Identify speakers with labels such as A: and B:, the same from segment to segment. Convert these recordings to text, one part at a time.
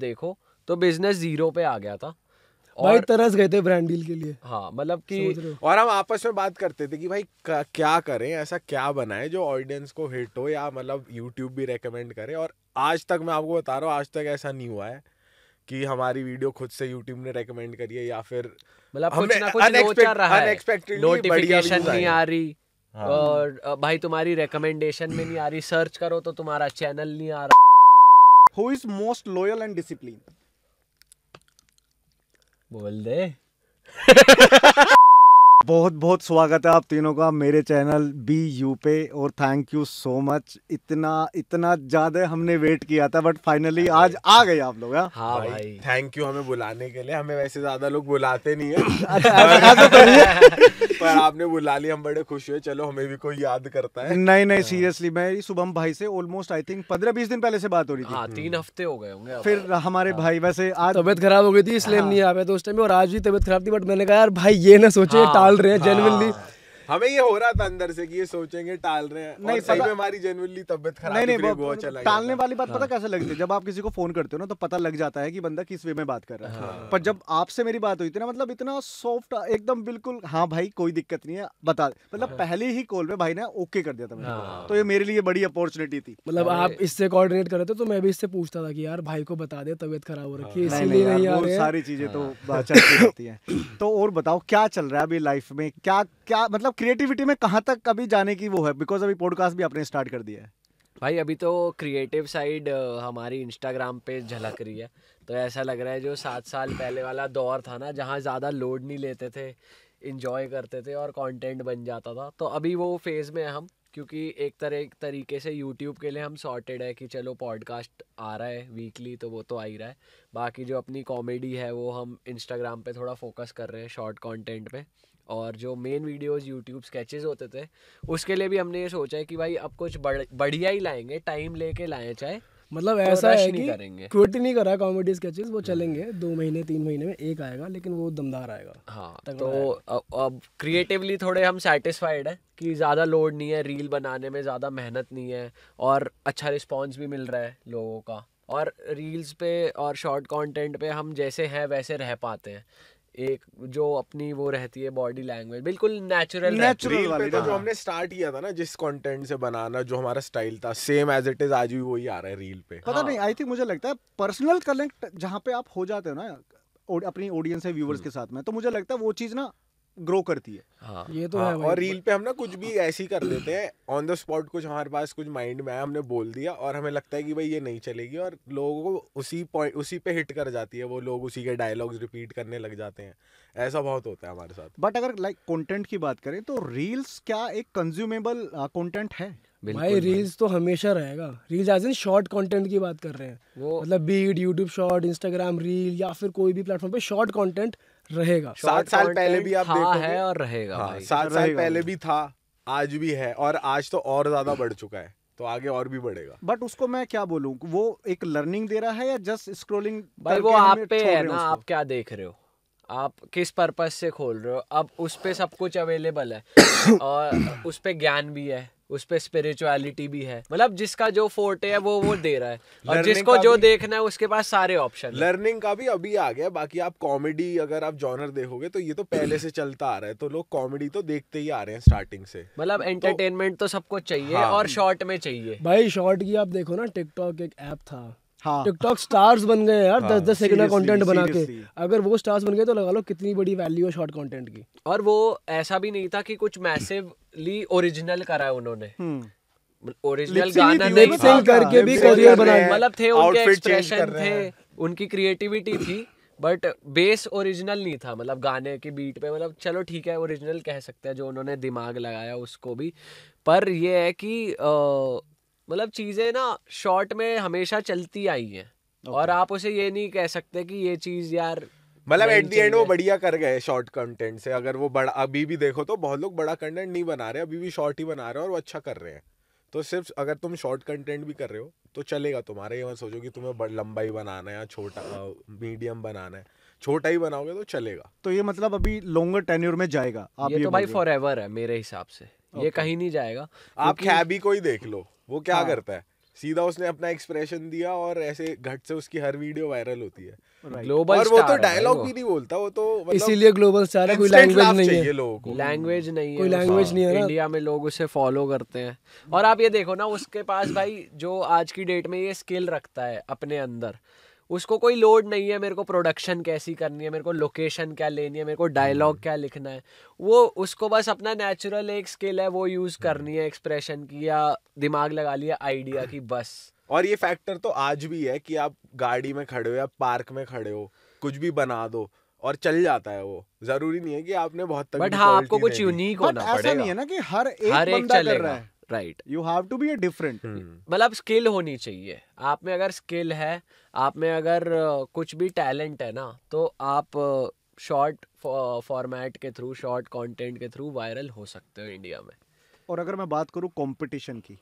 A: देखो तो business zero पे आ गया था भाई
B: तरस गए थे ब्रांड डील के लिए
A: हाँ मतलब कि और हम आपस में बात करते थे कि भाई क्या करें ऐसा क्या बनाएं जो ऑडियंस को हिट हो या मतलब यूट्यूब भी रेकमेंड करे और आज तक मैं आपको बता रहा हूँ आज तक ऐसा नहीं हुआ है कि हमारी वीडियो खुद से यूट्यूब ने रेकमेंड करी है या फिर मतलब कुछ ना कुछ नोटिफिकेशन नहीं आ रही
C: हाँ। और भाई तुम्हारी रिकमेंडेशन में नहीं आ रही सर्च करो तो तुम्हारा चैनल नहीं आ रहा who is most loyal and discipline बोल दे
D: बहुत बहुत स्वागत है आप तीनों का मेरे चैनल बी यू पे और थैंक यू सो मच इतना इतना ज़्यादा हमने वेट किया था बट फाइनली आज आ गए आप लोग हाँ, हाँ
A: भाई, भाई। थैंक यू हमें बुलाने के लिए हमें वैसे ज़्यादा लोग बुलाते नहीं
D: अच्छा, तो है
A: पर आपने बुला लिया हम बड़े खुश हुए चलो हमें भी कोई याद करता
D: है नहीं नहीं सीरियसली हाँ। मैं शुभम भाई से ऑलमोस्ट आई थिंक पंद्रह बीस दिन पहले से बात हो रही थी हाँ, तीन हम्म। हफ्ते हो गए होंगे फिर
B: हमारे भाई वैसे आज तबियत खराब हो गई थी इसलिए नहीं आ पाया उस टाइम और आज भी तबियत खराब थी बट मैंने कहा यार भाई ये ना सोचे टाल डाल रहे हैं जेनविनली
D: हाँ।
A: हमें ये हो रहा था अंदर से कि ये सोचेंगे टाल रहे हैं नहीं सही में हमारी जनरली तबियत खराब नहीं नहीं चला टालने वाली बात हाँ। पता
D: कैसे लगती है जब आप किसी को फोन करते हो ना तो पता लग जाता है कि बंदा किस वे में बात कर रहा है हाँ। पर जब आपसे मेरी बात हुई थी ना मतलब इतना सॉफ्ट एकदम बिल्कुल हाँ भाई कोई दिक्कत नहीं है बता मतलब हाँ। पहले ही कॉल पे भाई ने ओके कर दिया था मेरे तो ये मेरे लिए बड़ी अपॉर्चुनिटी थी मतलब आप इससे
B: कोऑर्डिनेट कर रहे थे तो मैं भी इससे पूछता था कि यार भाई को बता दे तबियत खराब हो रखी है इसलिए नहीं आ रहे सारी चीजें तो बात चलती रहती है तो और बताओ क्या चल
D: रहा है अभी लाइफ में क्या क्या मतलब क्रिएटिविटी में कहाँ तक कभी जाने की वो है बिकॉज अभी पॉडकास्ट भी आपने स्टार्ट
C: कर दिया है भाई अभी तो क्रिएटिव साइड हमारी इंस्टाग्राम पे झलक रही है तो ऐसा लग रहा है जो सात साल पहले वाला दौर था ना जहाँ ज़्यादा लोड नहीं लेते थे इन्जॉय करते थे और कंटेंट बन जाता था तो अभी वो फेज़ में है हम क्योंकि एक तरह एक तरीके से यूट्यूब के लिए हम सॉर्टेड है कि चलो पॉडकास्ट आ रहा है वीकली तो वो तो आ ही रहा है बाकी जो अपनी कॉमेडी है वो हम इंस्टाग्राम पे थोड़ा फोकस कर रहे हैं शॉर्ट कंटेंट पे और जो मेन वीडियोस यूट्यूब स्केचेस होते थे उसके लिए भी हमने ये सोचा है कि भाई अब कुछ बढ़िया ही लाएंगे टाइम लेके लाएं चाहे मतलब तो ऐसा तो है कि करेंगे क्विट
B: नहीं करा कॉमेडी स्केचेस वो चलेंगे दो महीने तीन महीने में एक आएगा लेकिन वो दमदार आएगा
C: हाँ तो आएगा। अब क्रिएटिवली थोड़े हम सेटिस्फाइड हैं कि ज़्यादा लोड नहीं है रील बनाने में ज़्यादा मेहनत नहीं है और अच्छा रिस्पॉन्स भी मिल रहा है लोगों का और रील्स पे और शॉर्ट कंटेंट पे हम जैसे हैं वैसे रह पाते हैं एक जो अपनी वो रहती है बॉडी लैंग्वेज बिल्कुल नेचुरल नेचुरल वाली जो हाँ।
A: हमने स्टार्ट किया था ना जिस कंटेंट से बनाना जो हमारा स्टाइल था सेम एज इट इज आज भी वही आ रहा है रील पे पता हाँ। नहीं
C: आई थिंक मुझे लगता है पर्सनल कनेक्ट
D: जहाँ पे आप हो जाते हो ना अपनी ऑडियंस है व्यूवर्स के साथ में तो मुझे लगता है वो चीज़ ना ग्रो करती है
B: हाँ, ये तो हाँ, है और रील
D: पे हम ना कुछ भी ऐसे ही कर देते हैं ऑन द स्पॉट कुछ हमारे
A: पास कुछ माइंड में आया हमने बोल दिया और हमें लगता है कि भाई ये नहीं चलेगी और लोगों को उसी पॉइंट उसी पे हिट कर जाती है वो लोग उसी के डायलॉग्स रिपीट करने लग जाते हैं ऐसा बहुत होता है हमारे साथ
D: बट अगर लाइक like, की बात करें तो रील्स क्या एक कंज्यूमेबल कॉन्टेंट uh, है भाई
B: रील्स तो हमेशा रहेगा reels as in short content की बात कर रहे हैं मतलब be it YouTube short Instagram reel या फिर कोई भी प्लेटफॉर्म पे शॉर्ट कंटेंट रहेगा सात साल पहले भी आप देखो है और
A: रहेगा हाँ, सात साल पहले भी था आज भी है और आज तो और ज्यादा बढ़ चुका
C: है तो आगे
D: और भी बढ़ेगा बट उसको मैं क्या बोलूँ वो एक लर्निंग दे रहा है या जस्ट स्क्रोलिंग वो आप पे है ना आप
C: क्या देख रहे हो आप किस पर्पज से खोल रहे हो अब उस पे सब कुछ अवेलेबल है और उस पे ज्ञान भी है उस पर स्पिरिचुअलिटी भी है मतलब जिसका जो फोर्टे है वो वो दे रहा है और जिसको जो देखना है उसके पास सारे ऑप्शन
A: लर्निंग का भी अभी आ गया बाकी आप कॉमेडी अगर आप जॉनर देखोगे तो ये तो पहले से चलता आ रहा है तो लोग कॉमेडी तो देखते ही आ रहे हैं स्टार्टिंग से मतलब
C: एंटरटेनमेंट तो, तो सबको चाहिए हाँ, और शॉर्ट में चाहिए
B: भाई शॉर्ट की आप देखो ना टिकटॉक एक ऐप था हाँ। टिकटॉक स्टार्स बन गए यार दस दस सेकंड का कंटेंट बना के अगर वो स्टार्स बन गए तो लगा लो कितनी बड़ी वैल्यू है शॉर्ट कंटेंट की
C: और वो ऐसा भी नहीं था कि कुछ मैसिव ली ओरिजिनल करा है उन्होंने ओरिजिनल हम्म। गाना नहीं सिंग करके भी करियर बनाया मतलब थे उनके एक्सप्रेशन थे उनकी क्रिएटिविटी थी बट बेस ओरिजिनल नहीं था मतलब गाने के बीट पे मतलब चलो ठीक है ओरिजिनल कह सकते हैं जो उन्होंने दिमाग लगाया उसको भी पर ये है कि मतलब चीज़ें ना शॉर्ट में हमेशा चलती आई हैं okay. और आप उसे ये नहीं कह सकते कि ये चीज़ यार मतलब एट दी एंड वो बढ़िया
A: कर गए शॉर्ट कंटेंट से अगर वो बड़ा अभी भी देखो तो बहुत लोग बड़ा कंटेंट नहीं बना रहे अभी भी शॉर्ट ही बना रहे हैं और वो अच्छा कर रहे हैं तो सिर्फ अगर तुम शॉर्ट कंटेंट भी कर रहे हो तो चलेगा तुम्हारे ये मत सोचो कि तुम्हें बड़ लंबाई बनाना है या छोटा मीडियम बनाना है छोटा ही बनाओगे तो चलेगा
D: तो ये मतलब अभी लॉन्गर टेन्यूर में
C: जाएगा आप ये, ये तो भाई फॉर
A: है मेरे हिसाब से ये कहीं नहीं जाएगा आप खैबी
C: को ही देख लो वो क्या हाँ। करता है
A: सीधा उसने अपना एक्सप्रेशन दिया और ऐसे घट से उसकी हर वीडियो वायरल
C: होती है ग्लोबल और वो तो डायलॉग भी नहीं बोलता वो तो मतलब इसीलिए ग्लोबल स्टार है कोई लैंग्वेज नहीं है लैंग्वेज नहीं है लैंग्वेज नहीं है इंडिया में लोग उसे फॉलो करते हैं और आप ये देखो ना उसके पास भाई जो आज की डेट में ये स्किल रखता है अपने अंदर उसको कोई लोड नहीं है मेरे को प्रोडक्शन कैसी करनी है मेरे को लोकेशन क्या लेनी है मेरे को डायलॉग क्या लिखना है वो उसको बस अपना नेचुरल एक स्किल है वो यूज़ करनी है एक्सप्रेशन की या दिमाग लगा लिया आइडिया की बस
A: और ये फैक्टर तो आज भी है कि आप गाड़ी में खड़े हो या पार्क में खड़े हो कुछ भी बना दो और चल जाता है वो जरूरी नहीं है कि आपने बहुत
D: बट हाँ आपको कुछ यूनिक होना ऐसा नहीं है ना
C: कि हर एक हर बंदा एक कर रहा है
D: right you have to be a different मतलब
C: स्किल होनी चाहिए आप में अगर स्किल है आप में अगर कुछ भी टैलेंट है ना तो आप शॉर्ट फॉर्मेट के थ्रू शॉर्ट कंटेंट के थ्रू वायरल हो सकते हो इंडिया में
D: और अगर मैं बात करूँ कंपटीशन की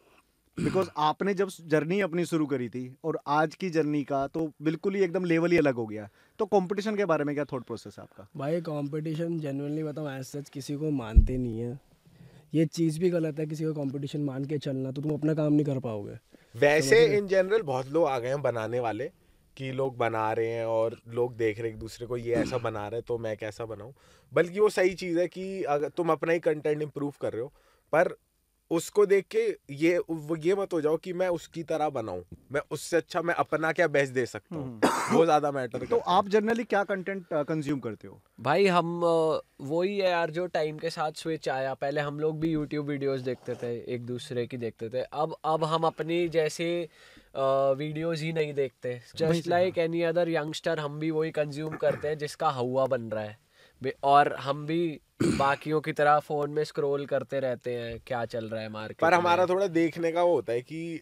D: बिकॉज आपने जब जर्नी अपनी शुरू करी थी और आज की जर्नी का तो बिल्कुल ही एकदम लेवल ही अलग हो गया तो कंपटीशन के बारे में क्या थॉट प्रोसेस है आपका
B: भाई कंपटीशन जनरली बताऊँ एज सच किसी को मानते नहीं है ये चीज़ भी गलत है किसी का कंपटीशन मान के चलना तो तुम अपना काम नहीं कर पाओगे वैसे इन
A: जनरल बहुत लोग आ गए हैं बनाने वाले कि लोग बना रहे हैं और लोग देख रहे हैं एक दूसरे को ये ऐसा बना रहे हैं तो मैं कैसा बनाऊं बल्कि वो सही चीज़ है कि अगर तुम अपना ही कंटेंट इम्प्रूव कर रहे हो पर उसको देख के ये ये मत हो जाओ कि मैं उसकी तरह बनाऊं मैं उससे अच्छा मैं अपना क्या बेस्ट दे सकता हूँ हम्म। वो
C: ज़्यादा मैटर
D: तो आप जनरली क्या कंटेंट कंज्यूम uh, करते हो
C: भाई हम uh, वही है यार जो टाइम के साथ स्विच आया पहले हम लोग भी यूट्यूब वीडियोस देखते थे एक दूसरे की देखते थे अब अब हम अपनी जैसे वीडियोस uh, ही नहीं देखते just like any other youngster हम भी वही कंज्यूम करते हैं जिसका हवा बन रहा है और हम भी बाकियों की तरह फोन में स्क्रोल करते रहते हैं क्या चल रहा है मार्केट पर हमारा
A: थोड़ा देखने का वो होता है कि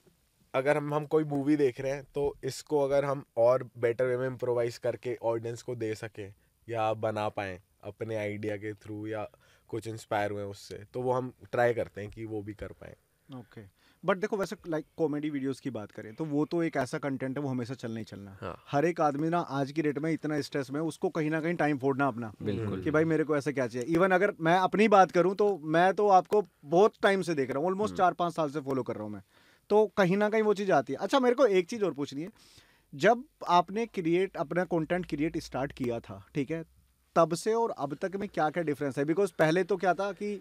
A: अगर हम हम कोई मूवी देख रहे हैं तो इसको अगर हम और बेटर वे में इम्प्रोवाइज करके ऑडियंस को दे सकें या बना पाएँ अपने आइडिया के थ्रू या कुछ इंस्पायर हुए उससे तो वो हम ट्राई करते हैं कि वो भी कर पाएँ
D: ओके okay. बट देखो वैसे लाइक कॉमेडी वीडियोस की बात करें तो वो तो एक ऐसा कंटेंट है वो हमेशा चलना ही चलना हाँ. हर एक आदमी ना आज की डेट में इतना स्ट्रेस में उसको कहीं ना कहीं टाइम फोड़ना अपना बिल्कुल कि भाई मेरे को ऐसा क्या चाहिए इवन अगर मैं अपनी बात करूँ तो मैं तो आपको बहुत टाइम से देख रहा हूँ ऑलमोस्ट हम्म। चार पाँच साल से फॉलो कर रहा हूँ मैं तो कहीं ना कहीं वो चीज़ आती है अच्छा मेरे को एक चीज़ और पूछनी है जब आपने क्रिएट अपना कंटेंट क्रिएट स्टार्ट किया था ठीक है तब से और अब तक में क्या क्या डिफरेंस है बिकॉज पहले तो क्या था कि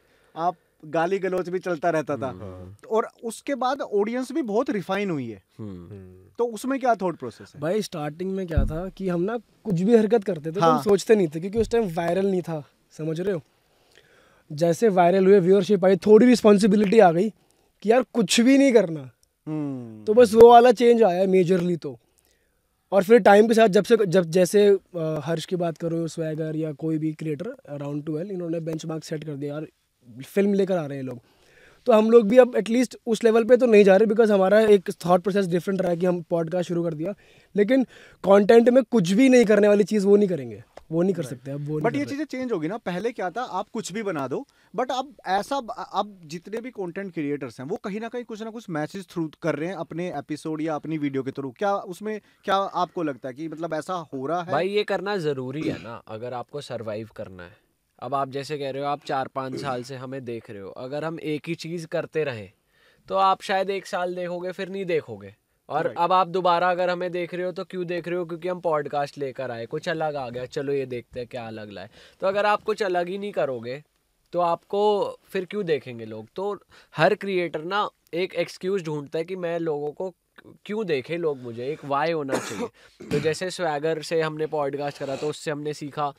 D: आप गाली गलोच भी चलता रहता था हम्म। हाँ। तो और उसके बाद
B: ऑडियंस भी बहुत रिफाइन हुई है हम्म। हम्म। तो उसमें क्या थॉट प्रोसेस है भाई स्टार्टिंग में क्या था कि हम ना कुछ भी हरकत करते थे हाँ। तो हम हाँ। सोचते नहीं थे क्योंकि उस टाइम वायरल नहीं था समझ रहे हो जैसे वायरल हुए व्यूअरशिप आई थोड़ी रिस्पॉन्सिबिलिटी आ गई कि यार कुछ भी नहीं करना तो बस वो वाला चेंज आया मेजरली तो और फिर टाइम के साथ जब से जब जैसे हर्ष की बात करो स्वैगर या कोई भी क्रिएटर अराउंड ट्वेल्व इन्होंने बेंच सेट कर दिया यार फिल्म लेकर आ रहे हैं लोग तो हम लोग भी अब एटलीस्ट उस लेवल पे तो नहीं जा रहे बिकॉज हमारा एक थॉट प्रोसेस डिफरेंट रहा है कि हम पॉडकास्ट शुरू कर दिया लेकिन कंटेंट में कुछ भी नहीं करने वाली चीज़ वो नहीं करेंगे वो नहीं कर सकते अब वो बट
D: ये चीज़ें चेंज होगी ना पहले क्या था आप कुछ भी बना दो बट अब ऐसा अब जितने भी कंटेंट क्रिएटर्स हैं वो कहीं ना कहीं कुछ ना कुछ मैसेज थ्रू कर रहे हैं अपने एपिसोड या अपनी वीडियो के थ्रू क्या उसमें क्या आपको लगता है कि मतलब
C: ऐसा हो रहा है भाई ये करना ज़रूरी है ना अगर आपको सर्वाइव करना है अब आप जैसे कह रहे हो आप चार पाँच हम्म। साल से हमें देख रहे हो अगर हम एक ही चीज़ करते रहें तो आप शायद एक साल देखोगे फिर नहीं देखोगे और right. अब आप दोबारा अगर हमें देख रहे हो तो क्यों देख रहे हो क्योंकि हम पॉडकास्ट लेकर आए कुछ अलग आ गया चलो ये देखते हैं क्या अलग लाए तो अगर आप कुछ अलग ही नहीं करोगे तो आपको फिर क्यों देखेंगे लोग तो हर क्रिएटर ना एक एक्सक्यूज ढूंढता है कि मैं लोगों को क्यों देखे लोग मुझे एक वाई होना चाहिए तो जैसे स्वैगर से हमने पॉडकास्ट करा तो उससे हमने सीखा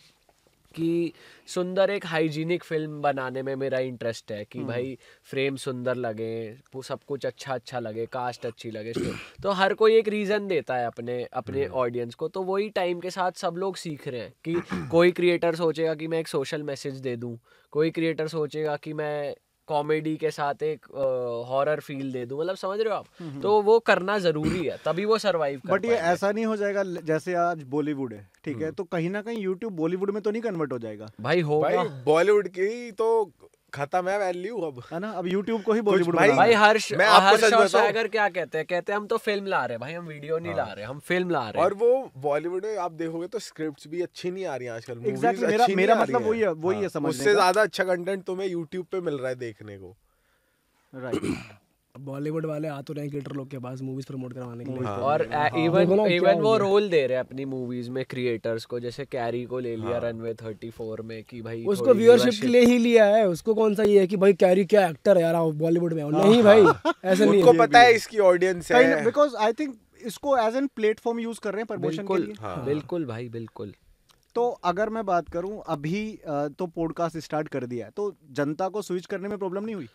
C: कि सुंदर एक हाइजीनिक फिल्म बनाने में मेरा इंटरेस्ट है कि हम्म। भाई फ्रेम सुंदर लगे वो सब कुछ अच्छा अच्छा लगे कास्ट अच्छी लगे तो, तो हर कोई एक रीज़न देता है अपने अपने ऑडियंस हम्म। को तो वही टाइम के साथ सब लोग सीख रहे हैं कि कोई क्रिएटर सोचेगा कि मैं एक सोशल मैसेज दे दूँ कोई क्रिएटर सोचेगा कि मैं कॉमेडी के साथ एक हॉरर फील दे दूं मतलब समझ रहे हो आप हम्म, हम्म। तो वो करना जरूरी है तभी वो सर्वाइव बट ये
D: ऐसा नहीं हो जाएगा जैसे आज बॉलीवुड है ठीक है हम्म। तो कहीं ना कहीं यूट्यूब बॉलीवुड में तो नहीं कन्वर्ट हो जाएगा भाई हो बॉलीवुड की तो खत्म है वैल्यू अब है ना अब यूट्यूब को ही बॉलीवुड भाई, भाई हर्ष मैं आपको हर्ष और सागर
C: क्या कहते हैं कहते हैं हम तो फिल्म ला रहे हैं भाई हम वीडियो नहीं हाँ। ला रहे हम
D: फिल्म ला
A: रहे हैं और
C: वो बॉलीवुड
A: में आप देखोगे तो स्क्रिप्ट्स भी अच्छी नहीं आ रही आजकल एग्जैक्टली मेरा मेरा मतलब वही है वही है हाँ, समझ उससे ज्यादा अच्छा कंटेंट तुम्हें यूट्यूब पे मिल रहा है देखने को
B: राइट बॉलीवुड वाले आ तो रहे हैं क्रिएटर लोग के पास मूवीज प्रमोट करवाने के लिए हाँ, और इवन हाँ, इवन वो
C: रोल दे रहे हैं अपनी मूवीज में क्रिएटर्स को जैसे कैरी को ले लिया हाँ, रनवे फोर में कि भाई उसको व्यूअरशिप के लिए ही
B: लिया है उसको कौन सा ये है कि भाई कैरी क्या एक्टर है यार बॉलीवुड में हाँ। नहीं भाई ऐसे नहीं उनको पता
D: है इसकी ऑडियंस है बिकॉज आई थिंक इसको एज एन प्लेटफॉर्म यूज कर रहे हैं प्रमोशन के लिए हाँ।
C: बिल्कुल भाई बिल्कुल
D: तो अगर मैं बात करूं अभी तो पॉडकास्ट स्टार्ट कर
C: दिया है तो जनता को स्विच करने में प्रॉब्लम नहीं हुई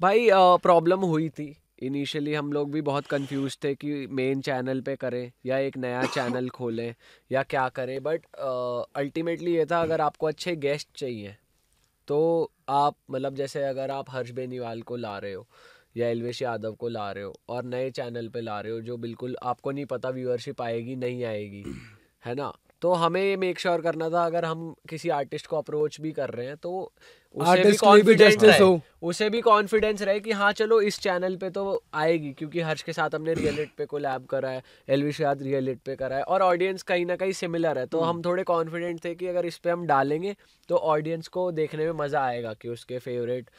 C: भाई प्रॉब्लम हुई थी इनिशियली हम लोग भी बहुत कंफ्यूज थे कि मेन चैनल पे करें या एक नया चैनल खोलें या क्या करें बट अल्टीमेटली ये था अगर आपको अच्छे गेस्ट चाहिए तो आप मतलब जैसे अगर आप हर्ष बेनीवाल को ला रहे हो या एलवेश यादव को ला रहे हो और नए चैनल पे ला रहे हो जो बिल्कुल आपको नहीं पता व्यूअरशिप आएगी नहीं आएगी है ना तो हमें ये मेक श्योर करना था अगर हम किसी आर्टिस्ट को अप्रोच भी कर रहे हैं तो उसे भी कॉन्फिडेंस रहे उसे भी कॉन्फिडेंस रहे कि हाँ चलो इस चैनल पे तो आएगी क्योंकि हर्ष के साथ हमने रियल इट पे को लैब करा है एलवी के रियल इट पे करा है और ऑडियंस कहीं ना कहीं सिमिलर है तो हम्म। हम थोड़े कॉन्फिडेंट थे कि अगर इस पर हम डालेंगे तो ऑडियंस को देखने में मज़ा आएगा कि उसके फेवरेट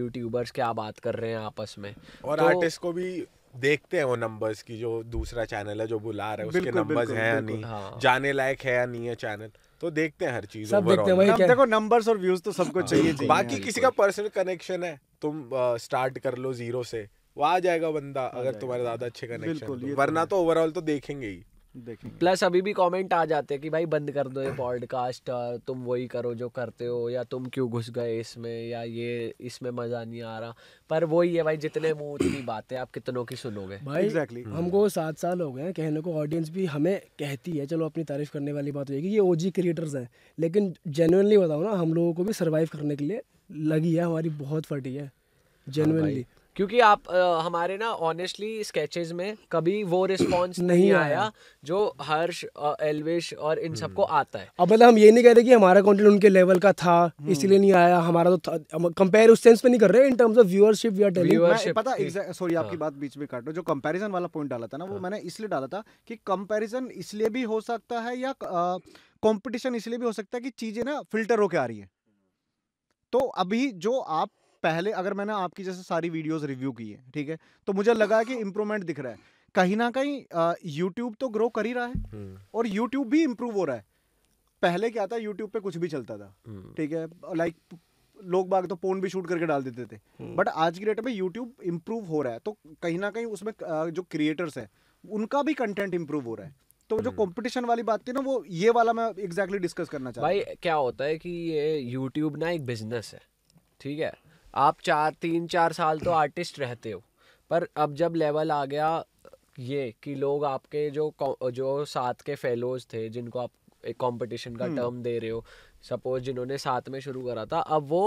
C: यूट्यूबर्स क्या बात कर रहे हैं आपस में और आर्टिस्ट
A: तो को भी देखते हैं वो नंबर्स की जो दूसरा चैनल है जो बुला रहे उसके नंबर्स है या नहीं हाँ। जाने लायक है या नहीं है चैनल तो देखते हैं हर चीज सब देखते हैं वही देखो
D: नंबर्स और व्यूज तो
A: सबको हाँ, चाहिए, चाहिए बाकी हाँ, किसी का पर्सनल कनेक्शन है तुम स्टार्ट कर लो जीरो से वो आ जाएगा बंदा अगर तुम्हारे ज्यादा अच्छे कनेक्शन तो। तो वरना तो ओवरऑल तो देखेंगे ही
C: प्लस अभी भी कमेंट आ जाते हैं कि भाई बंद कर दो ये पॉडकास्ट तुम वही करो जो करते हो या तुम क्यों घुस गए इसमें या ये इसमें मज़ा नहीं आ रहा पर वही है भाई जितने मुंह उतनी बातें आप कितनों की सुनोगे भाई एग्जैक्टली exactly.
B: हमको सात साल हो गए हैं कहने को ऑडियंस भी हमें कहती है चलो अपनी तारीफ करने वाली बात होगी ये ओ क्रिएटर्स हैं लेकिन जेनुअनली बताओ ना हम लोगों को भी सर्वाइव करने के लिए लगी है हमारी बहुत फटी है जेनुअनली हाँ
C: क्योंकि आप आ, हमारे ना ऑनेस्टली स्केचेज में कभी वो रिस्पॉन्स नहीं, नहीं आया आया जो हर्ष एलविश और इन सबको हम्म। आता है अब मतलब हम ये
B: नहीं कह रहे कि हमारा कंटेंट उनके लेवल का था हम्म। इसलिए नहीं आया हमारा तो कंपेयर उस सेंस में नहीं कर रहे in terms of viewership we are telling पता
C: सॉरी हाँ।
D: आपकी बात बीच में काट जो कंपैरिजन वाला पॉइंट डाला था ना वो हाँ। मैंने इसलिए डाला था कि कंपैरिजन इसलिए भी हो सकता है या कंपटीशन इसलिए भी हो सकता है कि चीजें ना फिल्टर होकर आ रही है तो अभी जो आप पहले अगर मैंने आपकी जैसे सारी वीडियोस रिव्यू की है ठीक है तो मुझे लगा कि इम्प्रूवमेंट दिख रहा है कहीं ना कहीं यूट्यूब तो ग्रो कर ही रहा है हम्म। और यूट्यूब भी इम्प्रूव हो रहा है पहले क्या था यूट्यूब पे कुछ भी चलता था हम्म। ठीक है लाइक लोग बाग तो फोन भी शूट करके डाल देते थे बट हम्म। आज की डेट में यूट्यूब इम्प्रूव हो रहा है तो कहीं ना कहीं उसमें जो क्रिएटर्स है उनका भी कंटेंट इम्प्रूव हो रहा है तो जो कंपटीशन वाली बात थी ना वो ये वाला मैं एग्जैक्टली exactly डिस्कस करना चाहता भाई
C: क्या होता है कि ये यूट्यूब ना एक बिजनेस है ठीक है आप चार तीन चार साल तो आर्टिस्ट रहते हो पर अब जब लेवल आ गया ये कि लोग आपके जो जो साथ के फेलोज थे जिनको आप एक कंपटीशन का टर्म हम्म। दे रहे हो सपोज जिन्होंने साथ में शुरू करा था अब वो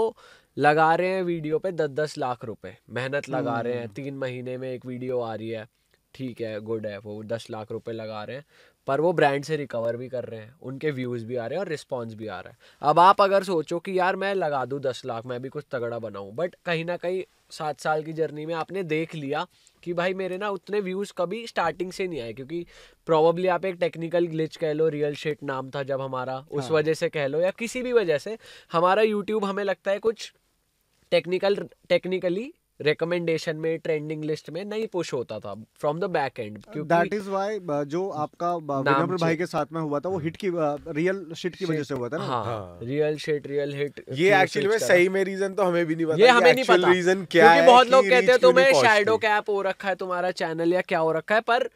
C: लगा रहे हैं वीडियो पे दस दस लाख रुपए मेहनत लगा रहे हैं हम्म। तीन महीने में एक वीडियो आ रही है ठीक है गुड है वो दस लाख रुपए लगा रहे हैं पर वो ब्रांड से रिकवर भी कर रहे हैं उनके व्यूज़ भी आ रहे हैं और रिस्पॉन्स भी आ रहा है अब आप अगर सोचो कि यार मैं लगा दूँ दस लाख मैं भी कुछ तगड़ा बनाऊँ बट कहीं ना कहीं सात साल की जर्नी में आपने देख लिया कि भाई मेरे ना उतने व्यूज़ कभी स्टार्टिंग से नहीं आए क्योंकि प्रॉबली आप एक टेक्निकल ग्लिच कह लो रियल शेट नाम था जब हमारा उस हाँ। वजह से कह लो या किसी भी वजह से हमारा यूट्यूब हमें लगता है कुछ टेक्निकल टेक्निकली रिकमेंडेशन में ट्रेंडिंग लिस्ट में नहीं पुश होता था from the back end that is
D: why जो आपका uh, विनम्र भाई के साथ में हुआ था वो हिट की रियल uh, शिट की वजह से हुआ था ना हाँ, रियल शिट रियल हिट ये एक्चुअली में सही में रीजन तो हमें भी नहीं
A: पता ये हमें नहीं पता रीजन क्या है बहुत लोग कहते हैं तुम्हें शैडो
C: कैप हो रखा है तुम्हारा चैनल या क्या हो रखा है पर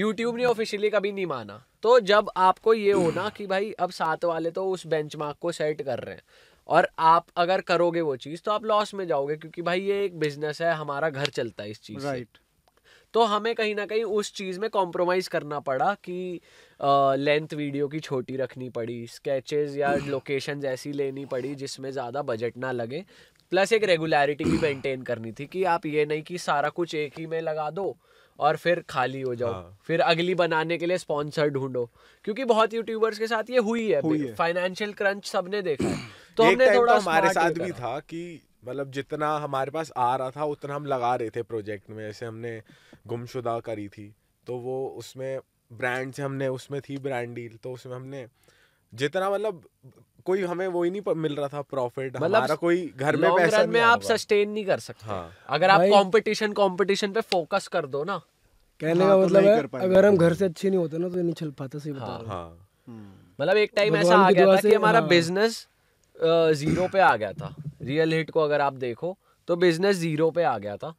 C: YouTube ने ऑफिशियली कभी नहीं माना तो जब आपको ये होना कि भाई अब सात वाले तो उस बेंचमार्क को सेट कर रहे हैं और आप अगर करोगे वो चीज़ तो आप लॉस में जाओगे क्योंकि भाई ये एक बिजनेस है हमारा घर चलता है इस चीज़ राइट तो हमें कहीं ना कहीं उस चीज़ में कॉम्प्रोमाइज़ करना पड़ा कि लेंथ वीडियो की छोटी रखनी पड़ी स्केचेस या लोकेशन ऐसी लेनी पड़ी जिसमें ज़्यादा बजट ना लगे प्लस एक रेगुलरिटी भी मेंटेन करनी थी कि आप ये नहीं कि सारा कुछ एक ही में लगा दो और फिर खाली हो जाओ हाँ। फिर अगली बनाने के लिए स्पॉन्सर ढूंढो क्योंकि बहुत यूट्यूबर्स के साथ ये हुई है, फाइनेंशियल क्रंच सबने देखा है तो हमने थोड़ा तो हमारे साथ भी
A: था कि मतलब जितना हमारे पास आ रहा था उतना हम लगा रहे थे प्रोजेक्ट में जैसे हमने गुमशुदा करी थी तो वो उसमें ब्रांड से हमने उसमें थी ब्रांड डील तो उसमें हमने जितना मतलब कोई हमें वो ही नहीं मिल रहा था प्रॉफिट मतलब
C: हमारा कोई घर में पैसा में आप सस्टेन नहीं कर सकते हाँ। अगर आप कंपटीशन कंपटीशन पे फोकस कर दो ना कहने हाँ, का तो मतलब है अगर हम घर
B: से अच्छे नहीं होते ना तो नहीं चल पाता सही बता रहा
C: हाँ, हाँ। हम्म। मतलब एक टाइम ऐसा आ गया था कि हमारा बिजनेस जीरो पे आ गया था रियल हिट को अगर आप देखो तो बिजनेस जीरो पे आ गया था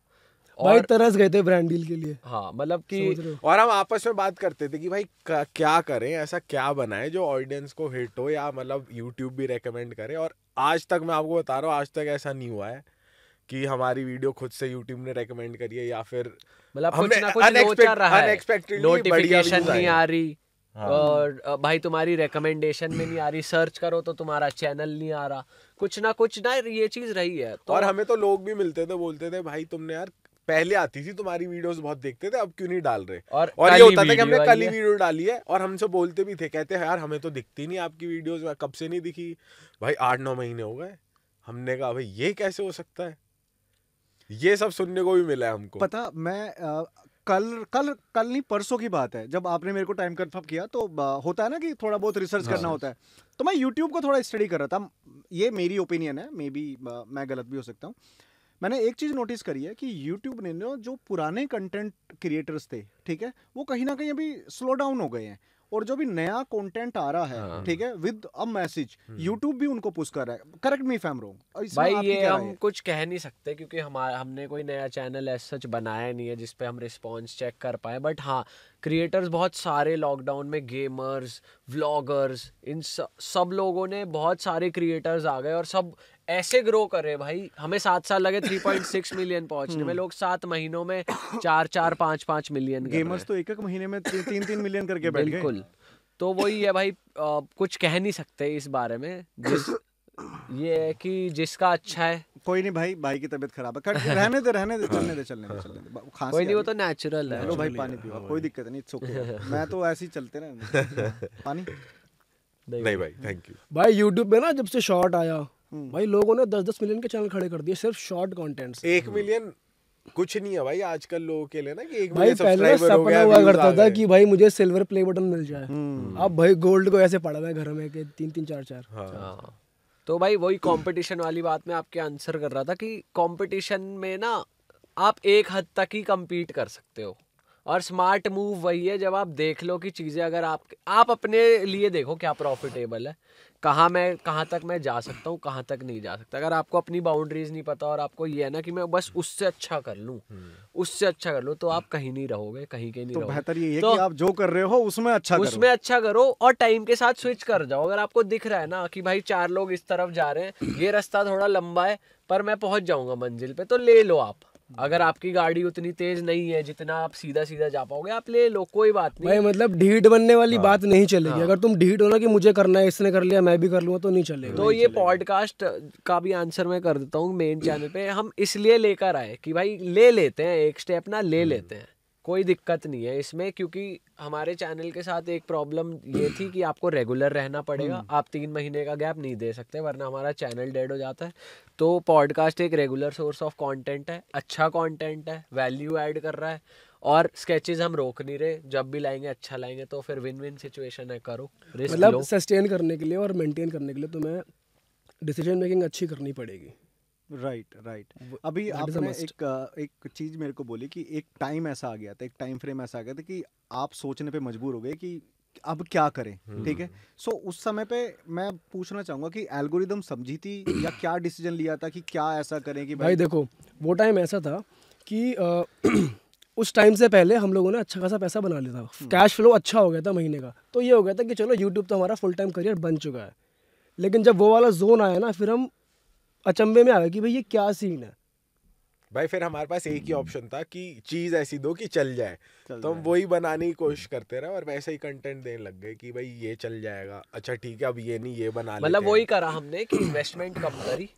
C: भाई तरस गए थे ब्रांड डील के लिए हाँ
A: मतलब कि और हम आपस में बात करते थे कि भाई क्या करें ऐसा क्या बनाए जो ऑडियंस को हिट हो या मतलब यूट्यूब भी रेकमेंड करे और आज तक मैं आपको बता रहा हूँ आज तक ऐसा नहीं हुआ है कि हमारी वीडियो खुद से यूट्यूब ने रेकमेंड करी है या फिर
C: मतलब कुछ ना कुछ रहा है नोटिफिकेशन नहीं आ रही हाँ। और भाई तुम्हारी रिकमेंडेशन में नहीं आ रही सर्च करो तो तुम्हारा चैनल नहीं आ रहा कुछ ना कुछ ना ये चीज रही है तो... और हमें
A: तो लोग भी मिलते थे बोलते थे भाई तुमने यार पहले आती थी तुम्हारी वीडियोस बहुत देखते थे अब क्यों नहीं डाल रहे और, और ये होता था कि हमने कल ही वीडियो डाली है और हमसे बोलते भी थे कहते हैं यार हमें तो दिखती नहीं आपकी वीडियोस कब से नहीं दिखी भाई आठ नौ महीने हो गए हमने कहा भाई ये कैसे हो सकता है ये सब सुनने को भी मिला है हमको
D: पता मैं आ, कल कल कल नहीं परसों की बात है जब आपने मेरे को टाइम कन्फर्म किया तो होता है ना कि थोड़ा बहुत रिसर्च हाँ। करना होता है तो मैं यूट्यूब को थोड़ा स्टडी कर रहा था ये मेरी ओपिनियन है मे बी मैं गलत भी हो सकता हूँ मैंने एक चीज़ नोटिस करी है कि यूट्यूब ने जो पुराने कंटेंट क्रिएटर्स थे ठीक है वो कहीं ना कहीं अभी स्लो डाउन हो गए हैं और जो भी नया कंटेंट आ रहा है हाँ। ठीक है विद अ मैसेज यूट्यूब भी उनको पुश कर रहा है करेक्ट मी फैम रोंग भाई ये हम
C: कुछ कह नहीं सकते क्योंकि हमारा हमने कोई नया चैनल ऐसा सच बनाया नहीं है जिसपे हम रिस्पॉन्स चेक कर पाए बट हाँ क्रिएटर्स बहुत सारे लॉकडाउन में गेमर्स व्लॉगर्स इन सब लोगों ने बहुत सारे क्रिएटर्स आ गए और सब ऐसे ग्रो कर रहे भाई हमें सात साल लगे थ्री पॉइंट सिक्स मिलियन पहुंचने में हम्म। लोग सात महीनों में चार चार पाँच पाँच मिलियन गेमर्स तो एक एक महीने में ती, तीन तीन मिलियन करके बैठ बिल्कुल तो वही है भाई आ, कुछ कह नहीं सकते इस बारे में जिस ये है कि जिसका अच्छा है कोई नहीं भाई भाई की तबीयत खराब है रहने
D: दे रहने दे चलने दे चलने दे हाँ। चलने कोई नहीं वो तो नेचुरल है लो भाई पानी पियो कोई दिक्कत नहीं इट्स ओके मैं तो ऐसे ही चलते रहे पानी नहीं भाई थैंक यू
B: भाई YouTube पे ना जब से शॉर्ट आया हम्म। भाई लोगों ने 10 10 मिलियन के चैनल खड़े कर दिए सिर्फ शॉर्ट कंटेंट 1 मिलियन कुछ नहीं है भाई आजकल लोगों
C: के लिए ना कि एक भाई पहले सपना हुआ करता था
B: कि भाई मुझे सिल्वर प्ले बटन मिल जाए हम्म। अब भाई गोल्ड को ऐसे पड़ा है घर में के तीन तीन चार चार
C: हाँ।, हाँ। तो भाई वही कंपटीशन तो वाली बात में आपके आंसर कर रहा था कि कंपटीशन में ना आप एक हद तक ही कम्पीट कर सकते हो और स्मार्ट मूव वही है जब आप देख लो कि चीज़ें अगर आप आप अपने लिए देखो क्या प्रॉफिटेबल है कहाँ मैं कहाँ तक मैं जा सकता हूँ कहाँ तक नहीं जा सकता अगर आपको अपनी बाउंड्रीज नहीं पता और आपको ये है ना कि मैं बस उससे अच्छा कर लूँ हम्म। उससे अच्छा कर लूँ तो आप कहीं नहीं रहोगे कहीं के नहीं तो बेहतर ये तो, कि आप जो कर रहे हो उसमें अच्छा उसमें अच्छा करो और टाइम के साथ स्विच कर जाओ अगर आपको दिख रहा है ना कि भाई चार लोग इस तरफ जा रहे हैं ये रास्ता थोड़ा लंबा है पर मैं पहुंच जाऊंगा मंजिल पे तो ले लो आप अगर आपकी गाड़ी उतनी तेज नहीं है जितना आप सीधा सीधा जा पाओगे आप ले लो कोई बात नहीं भाई
B: मतलब ढीट बनने वाली हाँ। बात नहीं चलेगी हाँ। अगर तुम ढीट हो ना कि मुझे करना है इसने कर लिया मैं भी कर लूंगा तो नहीं चलेगा तो ये
C: पॉडकास्ट का भी आंसर मैं कर देता हूँ मेन चैनल पे हम इसलिए लेकर आए कि भाई ले लेते हैं एक स्टेप ना ले हम्म। लेते हैं कोई दिक्कत नहीं है इसमें क्योंकि हमारे चैनल के साथ एक प्रॉब्लम ये थी कि आपको रेगुलर रहना पड़ेगा हम्म। आप तीन महीने का गैप नहीं दे सकते वरना हमारा चैनल डेड हो जाता है तो पॉडकास्ट एक रेगुलर सोर्स ऑफ कंटेंट है अच्छा कंटेंट है वैल्यू ऐड कर रहा है और स्केचेस हम रोक नहीं रहे जब भी लाएंगे अच्छा लाएंगे तो फिर विन विन सिचुएशन है करो मतलब
B: सस्टेन करने के लिए और मेंटेन करने के लिए तुम्हें डिसीजन मेकिंग अच्छी करनी पड़ेगी
D: राइट राइट अभी आपने एक एक चीज मेरे को बोली कि एक टाइम ऐसा आ गया था एक टाइम फ्रेम ऐसा आ गया था कि आप सोचने पे मजबूर हो गए कि अब क्या करें हम्म। ठीक है सो so, उस समय पे मैं पूछना चाहूंगा कि एल्गोरिदम समझी थी या क्या डिसीजन
B: लिया था कि क्या ऐसा करें कि भाई, भाई देखो वो टाइम ऐसा था कि आ, उस टाइम से पहले हम लोगों ने अच्छा खासा पैसा बना लिया था कैश हम्म। फ्लो अच्छा हो गया था महीने का तो ये हो गया था कि चलो यूट्यूब तो हमारा फुल टाइम करियर बन चुका है लेकिन जब वो वाला जोन आया ना फिर हम अचंबे में आ गया कि भाई ये क्या सीन है
A: भाई फिर हमारे पास एक ही ऑप्शन हम्म। था कि चीज़ ऐसी दो कि चल जाए तो हम वही बनाने की कोशिश करते रहे और वैसे ही कंटेंट देने लग गए कि भाई
C: ये चल जाएगा अच्छा ठीक है अब ये नहीं ये बना मतलब वही करा हमने कि इन्वेस्टमेंट कम करी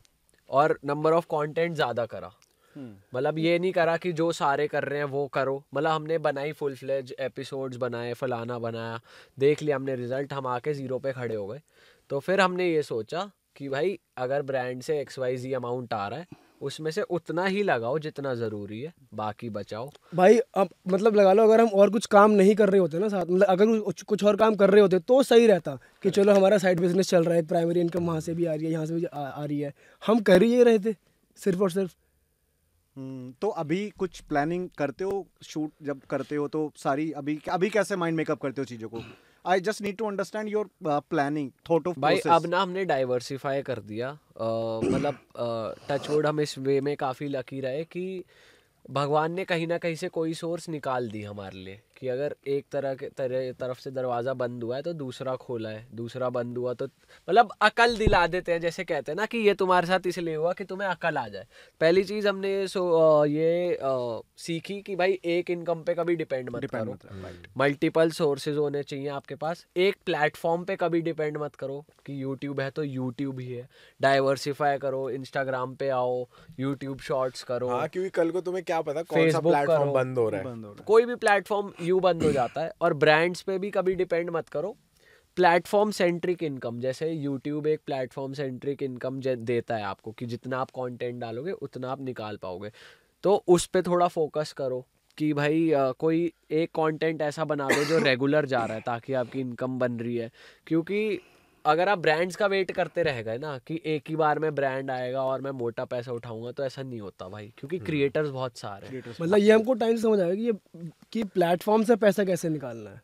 C: और नंबर ऑफ कंटेंट ज़्यादा करा हम्म। मतलब ये नहीं करा कि जो सारे कर रहे हैं वो करो मतलब हमने बनाई फुल फ्लेज एपिसोड्स बनाए फलाना बनाया देख लिया हमने रिजल्ट हम आके ज़ीरो पे खड़े हो गए तो फिर हमने ये सोचा कि भाई अगर ब्रांड से एक्स वाई जी अमाउंट आ रहा है उसमें से उतना ही लगाओ जितना ज़रूरी है बाकी बचाओ
B: भाई अब मतलब लगा लो अगर हम और कुछ काम नहीं कर रहे होते ना साथ मतलब अगर कुछ और काम कर रहे होते तो सही रहता कि चलो हमारा साइड बिजनेस चल रहा है प्राइमरी इनकम वहाँ से भी आ रही है यहाँ से भी आ, आ रही है हम कर ही रहे थे सिर्फ और सिर्फ
D: हम्म, तो अभी कुछ प्लानिंग करते हो शूट जब करते हो तो सारी अभी अभी कैसे माइंड मेकअप करते हो चीज़ों को I just need to understand your planning thought of भाई अब
C: ना हमने डाइवर्सिफाई कर दिया मतलब टचवुड हम इस वे में काफ़ी लकी रहे कि भगवान ने कहीं ना कहीं से कोई सोर्स निकाल दी हमारे लिए कि अगर एक तरह के तरह तरफ से दरवाज़ा बंद हुआ है तो दूसरा खोला है दूसरा बंद हुआ तो मतलब अकल दिला देते हैं जैसे कहते हैं ना कि ये तुम्हारे साथ इसलिए हुआ कि तुम्हें अकल आ जाए पहली चीज़ हमने ये सो ये सीखी कि भाई एक इनकम पे कभी डिपेंड मत डिपेंड करो मल्टीपल सोर्सेज होने चाहिए आपके पास एक प्लेटफॉर्म पे कभी डिपेंड मत करो कि यूट्यूब है तो यूट्यूब ही है डाइवर्सिफाई करो इंस्टाग्राम पे आओ यूट्यूब शॉर्ट्स करो हाँ,
A: क्योंकि कल को तुम्हें क्या पता कौन सा प्लेटफॉर्म बंद हो रहा है
C: कोई भी प्लेटफॉर्म यू बंद हो जाता है और ब्रांड्स पे भी कभी डिपेंड मत करो प्लेटफॉर्म सेंट्रिक इनकम जैसे यूट्यूब एक प्लेटफॉर्म सेंट्रिक इनकम देता है आपको कि जितना आप कंटेंट डालोगे उतना आप निकाल पाओगे तो उस पर थोड़ा फोकस करो कि भाई आ, कोई एक कंटेंट ऐसा बना दो जो रेगुलर जा रहा है ताकि आपकी इनकम बन रही है क्योंकि अगर आप ब्रांड्स का वेट करते रह गए ना कि एक ही बार में ब्रांड आएगा और मैं मोटा पैसा उठाऊंगा तो ऐसा नहीं होता भाई क्योंकि क्रिएटर्स हम्म। बहुत सारे मतलब ये
B: हमको टाइम समझ आएगा कि ये कि प्लेटफॉर्म से पैसा कैसे निकालना है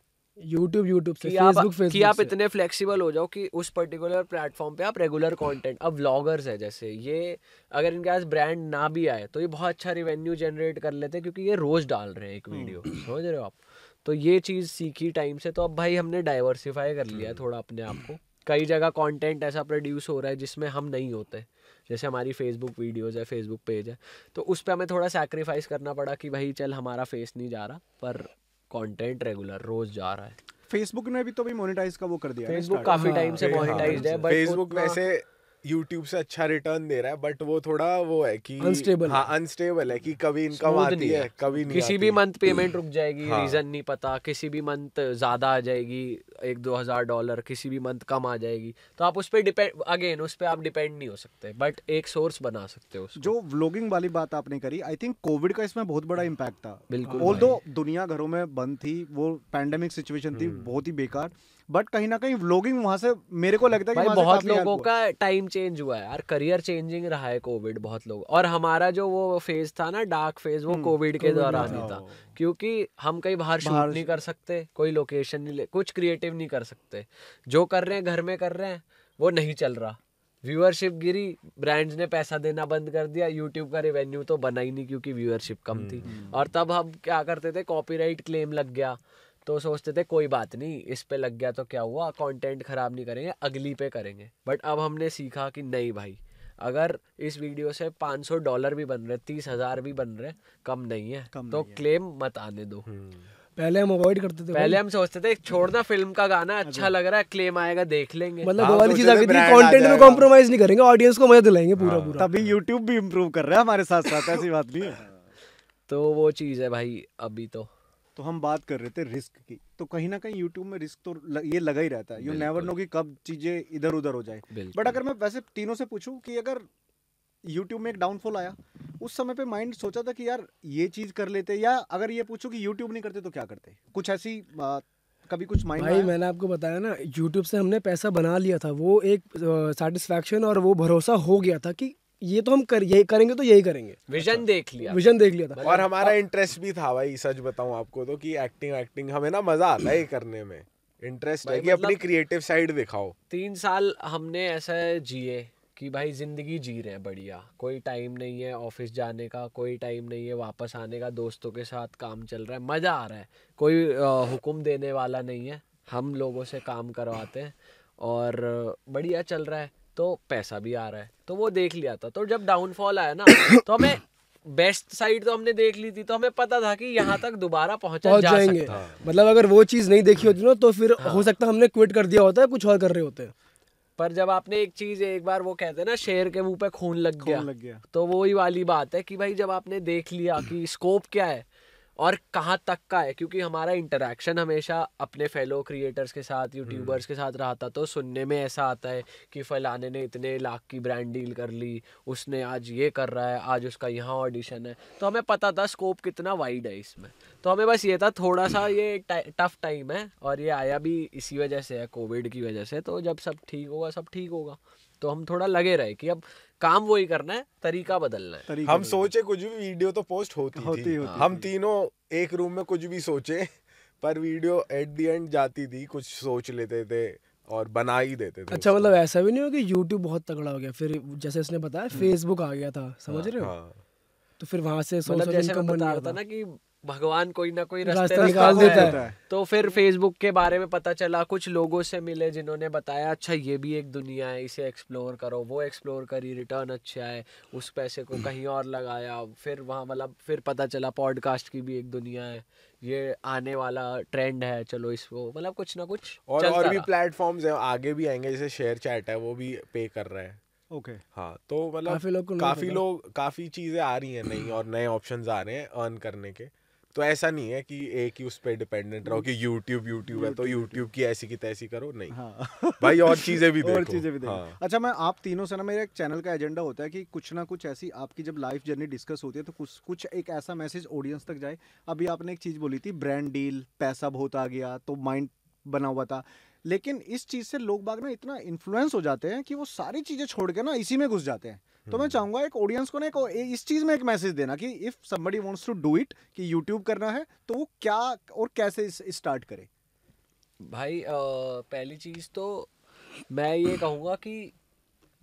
B: YouTube, YouTube से फेसबुक Facebook कि आप इतने
C: फ्लेक्सिबल हो जाओ कि उस पर्टिकुलर प्लेटफॉर्म पे आप रेगुलर कंटेंट अब व्लॉगर्स है जैसे ये अगर इनके पास ब्रांड ना भी आए तो ये बहुत अच्छा रिवेन्यू जनरेट कर लेते हैं क्योंकि ये रोज डाल रहे हैं एक वीडियो हम्म। समझ रहे हो आप तो ये चीज़ सीखी टाइम से तो अब भाई हमने डाइवर्सिफाई कर लिया हम्म। थोड़ा अपने आप को कई जगह कंटेंट ऐसा प्रोड्यूस हो रहा है जिसमें हम नहीं होते जैसे हमारी फेसबुक वीडियोज़ है फेसबुक पेज है तो उस पर हमें थोड़ा सेक्रीफाइस करना पड़ा कि भाई चल हमारा फेस नहीं जा रहा पर कंटेंट रेगुलर रोज जा रहा है
D: फेसबुक ने भी तो भी मोनेटाइज का वो
B: कर दिया फेसबुक काफी टाइम हाँ, से मोनेटाइज हाँ, हाँ, है फेसबुक वैसे
C: यूट्यूब से अच्छा रिटर्न दे रहा है
A: बट वो थोड़ा वो है कि अनस्टेबल हाँ अनस्टेबल है कि कभी इनकम आती नहीं है, है कभी नहीं किसी भी
C: मंथ पेमेंट रुक जाएगी हाँ. रीजन नहीं पता किसी भी मंथ ज्यादा आ जाएगी एक दो हजार डॉलर किसी भी मंथ कम आ जाएगी तो आप उस पर डिपेंड अगेन उस पर आप डिपेंड नहीं हो सकते बट एक सोर्स बना सकते हो
D: जो व्लॉगिंग वाली बात आपने करी आई थिंक कोविड का इसमें बहुत बड़ा इम्पैक्ट था बिल्कुल दुनिया घरों में बंद थी वो पैंडेमिक सिचुएशन थी हम्म। बहुत ही बेकार बट कहीं ना कहीं व्लॉगिंग वहां से मेरे को लगता है कि बहुत लोगों का
C: टाइम चेंज हुआ है यार करियर चेंजिंग रहा है कोविड बहुत लोग और हमारा जो वो फेज था ना डार्क फेज वो कोविड हम्म, के दौरान ही था हाँ। क्योंकि हम कहीं बाहर शूट नहीं कर सकते कोई लोकेशन नहीं ले कुछ क्रिएटिव नहीं कर सकते जो कर रहे हैं घर में कर रहे हैं वो नहीं चल रहा व्यूअरशिप गिरी ब्रांड्स ने पैसा देना बंद कर दिया यूट्यूब का रेवेन्यू तो बना ही नहीं क्योंकि व्यूअरशिप कम थी हम्म। और तब हम क्या करते थे कॉपीराइट क्लेम लग गया तो सोचते थे कोई बात नहीं इस पे लग गया तो क्या हुआ कंटेंट ख़राब नहीं करेंगे अगली पे करेंगे बट अब हमने सीखा कि नहीं भाई अगर इस वीडियो से 500 डॉलर भी बन रहे तीस हज़ार भी बन रहे कम नहीं है कम तो नहीं क्लेम है। मत आने दो हम्म।
B: पहले हम अवॉइड करते थे पहले
C: हम सोचते थे छोड़ना फिल्म का गाना अच्छा लग रहा है क्लेम आएगा देख लेंगे मतलब वो वाली चीज आ थी कंटेंट में
B: कॉम्प्रोमाइज नहीं करेंगे ऑडियंस को मजा दिलाएंगे पूरा हाँ। पूरा तभी YouTube भी इम्प्रूव कर रहा है हमारे साथ साथ ऐसी बात नहीं है तो वो चीज़ है भाई
D: अभी तो तो हम बात कर रहे थे रिस्क की तो कहीं ना कहीं यूट्यूब में रिस्क तो ल, ये लगा ही रहता है यू नेवर नो कि कब चीज़ें इधर उधर हो जाए बट अगर मैं वैसे तीनों से पूछूं कि अगर यूट्यूब में एक डाउनफॉल आया उस समय पे माइंड सोचा था कि यार ये चीज़ कर लेते या अगर ये पूछो कि यूट्यूब नहीं करते तो क्या करते कुछ ऐसी कभी कुछ माइंड भाई मैंने
B: आपको बताया ना यूट्यूब से हमने पैसा बना लिया था वो एक सेटिस्फैक्शन और वो भरोसा हो गया था कि ये तो हम कर यही करेंगे तो यही करेंगे
A: विजन अच्छा। देख लिया विजन
B: देख लिया था और
A: हमारा इंटरेस्ट भी था भाई सच बताऊं आपको तो कि एक्टिंग एक्टिंग हमें ना मजा आता है करने में इंटरेस्ट है कि मतलब अपनी क्रिएटिव साइड दिखाओ
C: तीन साल हमने ऐसा जिए कि भाई ज़िंदगी जी रहे हैं बढ़िया कोई टाइम नहीं है ऑफिस जाने का कोई टाइम नहीं है वापस आने का दोस्तों के साथ काम चल रहा है मज़ा आ रहा है कोई हुक्म देने वाला नहीं है हम लोगों से काम करवाते हैं और बढ़िया चल रहा है तो पैसा भी आ रहा है तो वो देख लिया था तो जब डाउनफॉल आया ना तो हमें बेस्ट साइड तो हमने देख ली थी तो हमें पता था कि यहाँ तक दोबारा पहुंचा पहुंच जा जाएंगे सकता।
B: मतलब अगर वो चीज नहीं देखी होती ना तो फिर हाँ। हो सकता हमने क्विट कर दिया होता है कुछ और कर रहे होते
C: पर जब आपने एक चीज एक बार वो कहते हैं ना शेर के मुंह पे खून लग गया, लग गया तो वो ही वाली बात है कि भाई जब आपने देख लिया कि स्कोप क्या है और कहाँ तक का है क्योंकि हमारा इंटरेक्शन हमेशा अपने फेलो क्रिएटर्स के साथ यूट्यूबर्स हम्म। के साथ रहा था तो सुनने में ऐसा आता है कि फलाने ने इतने लाख की ब्रांड डील कर ली उसने आज ये कर रहा है आज उसका यहाँ ऑडिशन है तो हमें पता था स्कोप कितना वाइड है इसमें तो हमें बस ये था थोड़ा सा हम्म। ये टफ टाइम है और ये आया भी इसी वजह से है कोविड की वजह से तो जब सब ठीक होगा सब ठीक होगा तो हम थोड़ा लगे रहे कि अब काम वही करना है तरीका बदलना है तरीका हम सोचे
A: कुछ भी वीडियो तो पोस्ट होती होती, थी। होती हम तीनों एक रूम में कुछ भी सोचे पर वीडियो एट दी एंड जाती थी कुछ सोच लेते थे और बना ही देते थे अच्छा मतलब
B: ऐसा भी नहीं हो कि यूट्यूब बहुत तगड़ा हो गया फिर जैसे इसने बताया फेसबुक हम्म। आ गया था समझ हाँ, रहे हो हाँ। तो फिर वहां से मतलब जैसे मैं बता रहा था ना
C: कि भगवान कोई ना कोई रास्ते निकाल देता है।, है तो फिर फेसबुक के बारे में पता चला कुछ लोगों से मिले जिन्होंने बताया अच्छा ये भी एक दुनिया है इसे एक्सप्लोर करो वो एक्सप्लोर करी रिटर्न अच्छा है उस पैसे को कहीं और लगाया फिर वहाँ मतलब फिर पता चला पॉडकास्ट की भी एक दुनिया है ये आने वाला ट्रेंड है चलो इसको मतलब कुछ ना कुछ और और भी
A: प्लेटफॉर्म है आगे भी आएंगे जैसे शेयर चैट है वो भी पे कर रहे है ओके okay. हाँ तो मतलब काफी लोग काफी लोग काफी चीजें आ रही हैं नई और नए ऑप्शंस आ रहे हैं अर्न करने के तो ऐसा नहीं है कि एक ही उस पर डिपेंडेंट रहो कि यूट्यूब यूट्यूब है तो यूट्यूब की ऐसी की तैसी करो नहीं
D: हाँ। भाई और चीज़ें भी देखो
A: और चीज़ें भी देखो हाँ।
D: अच्छा मैं आप तीनों से ना मेरे एक चैनल का एजेंडा होता है कि कुछ ना कुछ ऐसी आपकी जब लाइफ जर्नी डिस्कस होती है तो कुछ कुछ एक ऐसा मैसेज ऑडियंस तक जाए अभी आपने एक चीज़ बोली थी ब्रांड डील पैसा बहुत आ गया तो माइंड बना हुआ था लेकिन इस चीज़ से लोग बाग ना इतना इन्फ्लुएंस हो जाते हैं कि वो सारी चीज़ें छोड़ के ना इसी में घुस जाते हैं तो मैं हम्म। चाहूंगा एक ऑडियंस को ना एक इस चीज में एक मैसेज देना कि if somebody wants to do it कि यूट्यूब करना है तो वो क्या और कैसे स्टार्ट करे
C: भाई आ, पहली चीज तो मैं ये कहूंगा कि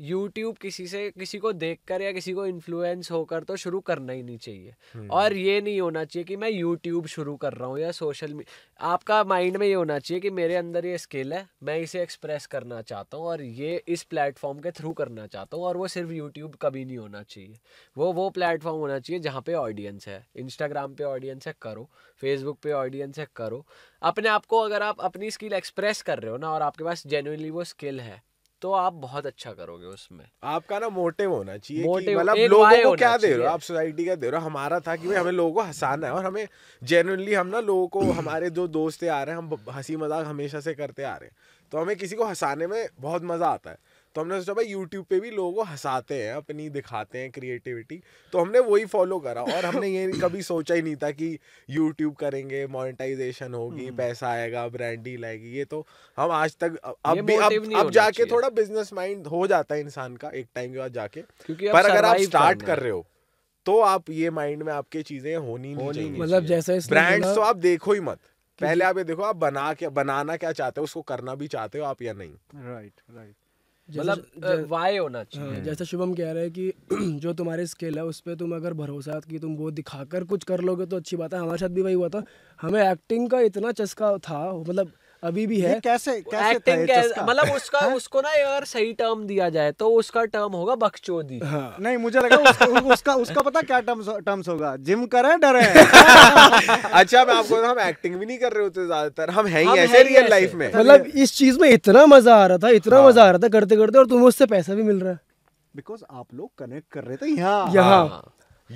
C: यूट्यूब किसी से किसी को देखकर या किसी को इन्फ्लुएंस होकर तो शुरू करना ही नहीं चाहिए हम्म। और ये नहीं होना चाहिए कि मैं यूट्यूब शुरू कर रहा हूँ या सोशल मीडिया आपका माइंड में ये होना चाहिए कि मेरे अंदर ये स्किल है मैं इसे एक्सप्रेस करना चाहता हूँ और ये इस प्लेटफॉर्म के थ्रू करना चाहता हूँ और वो सिर्फ यूट्यूब कभी नहीं होना चाहिए वो वो प्लेटफॉर्म होना चाहिए जहाँ पे ऑडियंस है इंस्टाग्राम पे ऑडियंस है करो फेसबुक पे ऑडियंस है करो अपने आप को अगर आप अपनी स्किल एक्सप्रेस कर रहे हो ना और आपके पास जेनुअनली वो स्किल है तो आप बहुत अच्छा करोगे उसमें
A: आपका ना मोटिव होना चाहिए मोटिव मतलब लोगों को क्या दे रहे हो आप सोसाइटी का दे रहे हो हमारा था कि भाई हमें लोगों को हंसाना है और हमें जेनुअनली हम ना लोगों को हमारे जो दोस्त आ रहे हैं हम हंसी मजाक हमेशा से करते आ रहे हैं तो हमें किसी को हंसाने में बहुत मजा आता है तो हमने सोचा भाई यूट्यूब पे भी लोगों को हंसाते हैं अपनी दिखाते हैं क्रिएटिविटी तो हमने वही फॉलो करा और हमने ये कभी सोचा ही नहीं था कि यूट्यूब करेंगे मोनेटाइजेशन होगी हम्म। पैसा आएगा ब्रांड डील आएगी ये तो हम आज तक अब भी अब, अब जाके थोड़ा बिजनेस माइंड हो जाता है इंसान का एक टाइम के बाद जाके पर अगर आप स्टार्ट कर रहे हो तो आप ये माइंड में आपके चीजें होनी नहीं चाहिए मतलब जैसे ब्रांड तो आप देखो ही मत पहले आप ये देखो आप बना के बनाना क्या चाहते हो उसको करना भी चाहते हो आप
C: या नहीं राइट राइट मतलब वाय होना चाहिए हाँ, हम्म। जैसे
B: शुभम कह रहे हैं कि जो तुम्हारी स्किल है उस पर तुम अगर भरोसा कि तुम वो दिखाकर कुछ कर लोगे तो अच्छी बात है हमारे साथ भी वही हुआ था हमें एक्टिंग का इतना चस्का था मतलब अभी भी है कैसे कैसे एक्टिंग मतलब
C: उसका उसको ना अगर सही टर्म दिया जाए तो उसका टर्म होगा बकचोदी हाँ। नहीं मुझे लगा उसका उसका, उसका पता क्या टर्म्स टर्म्स होगा जिम करे डरे अच्छा
D: मैं आपको तो हम एक्टिंग भी नहीं कर रहे होते ज्यादातर हम
A: है ही ऐसे रियल लाइफ में मतलब
B: इस चीज में इतना मजा आ रहा था इतना हाँ। मजा आ रहा था करते करते और तुम उससे पैसा भी मिल रहा है
D: बिकॉज आप लोग कनेक्ट कर रहे थे
A: यहाँ यहाँ हाँ।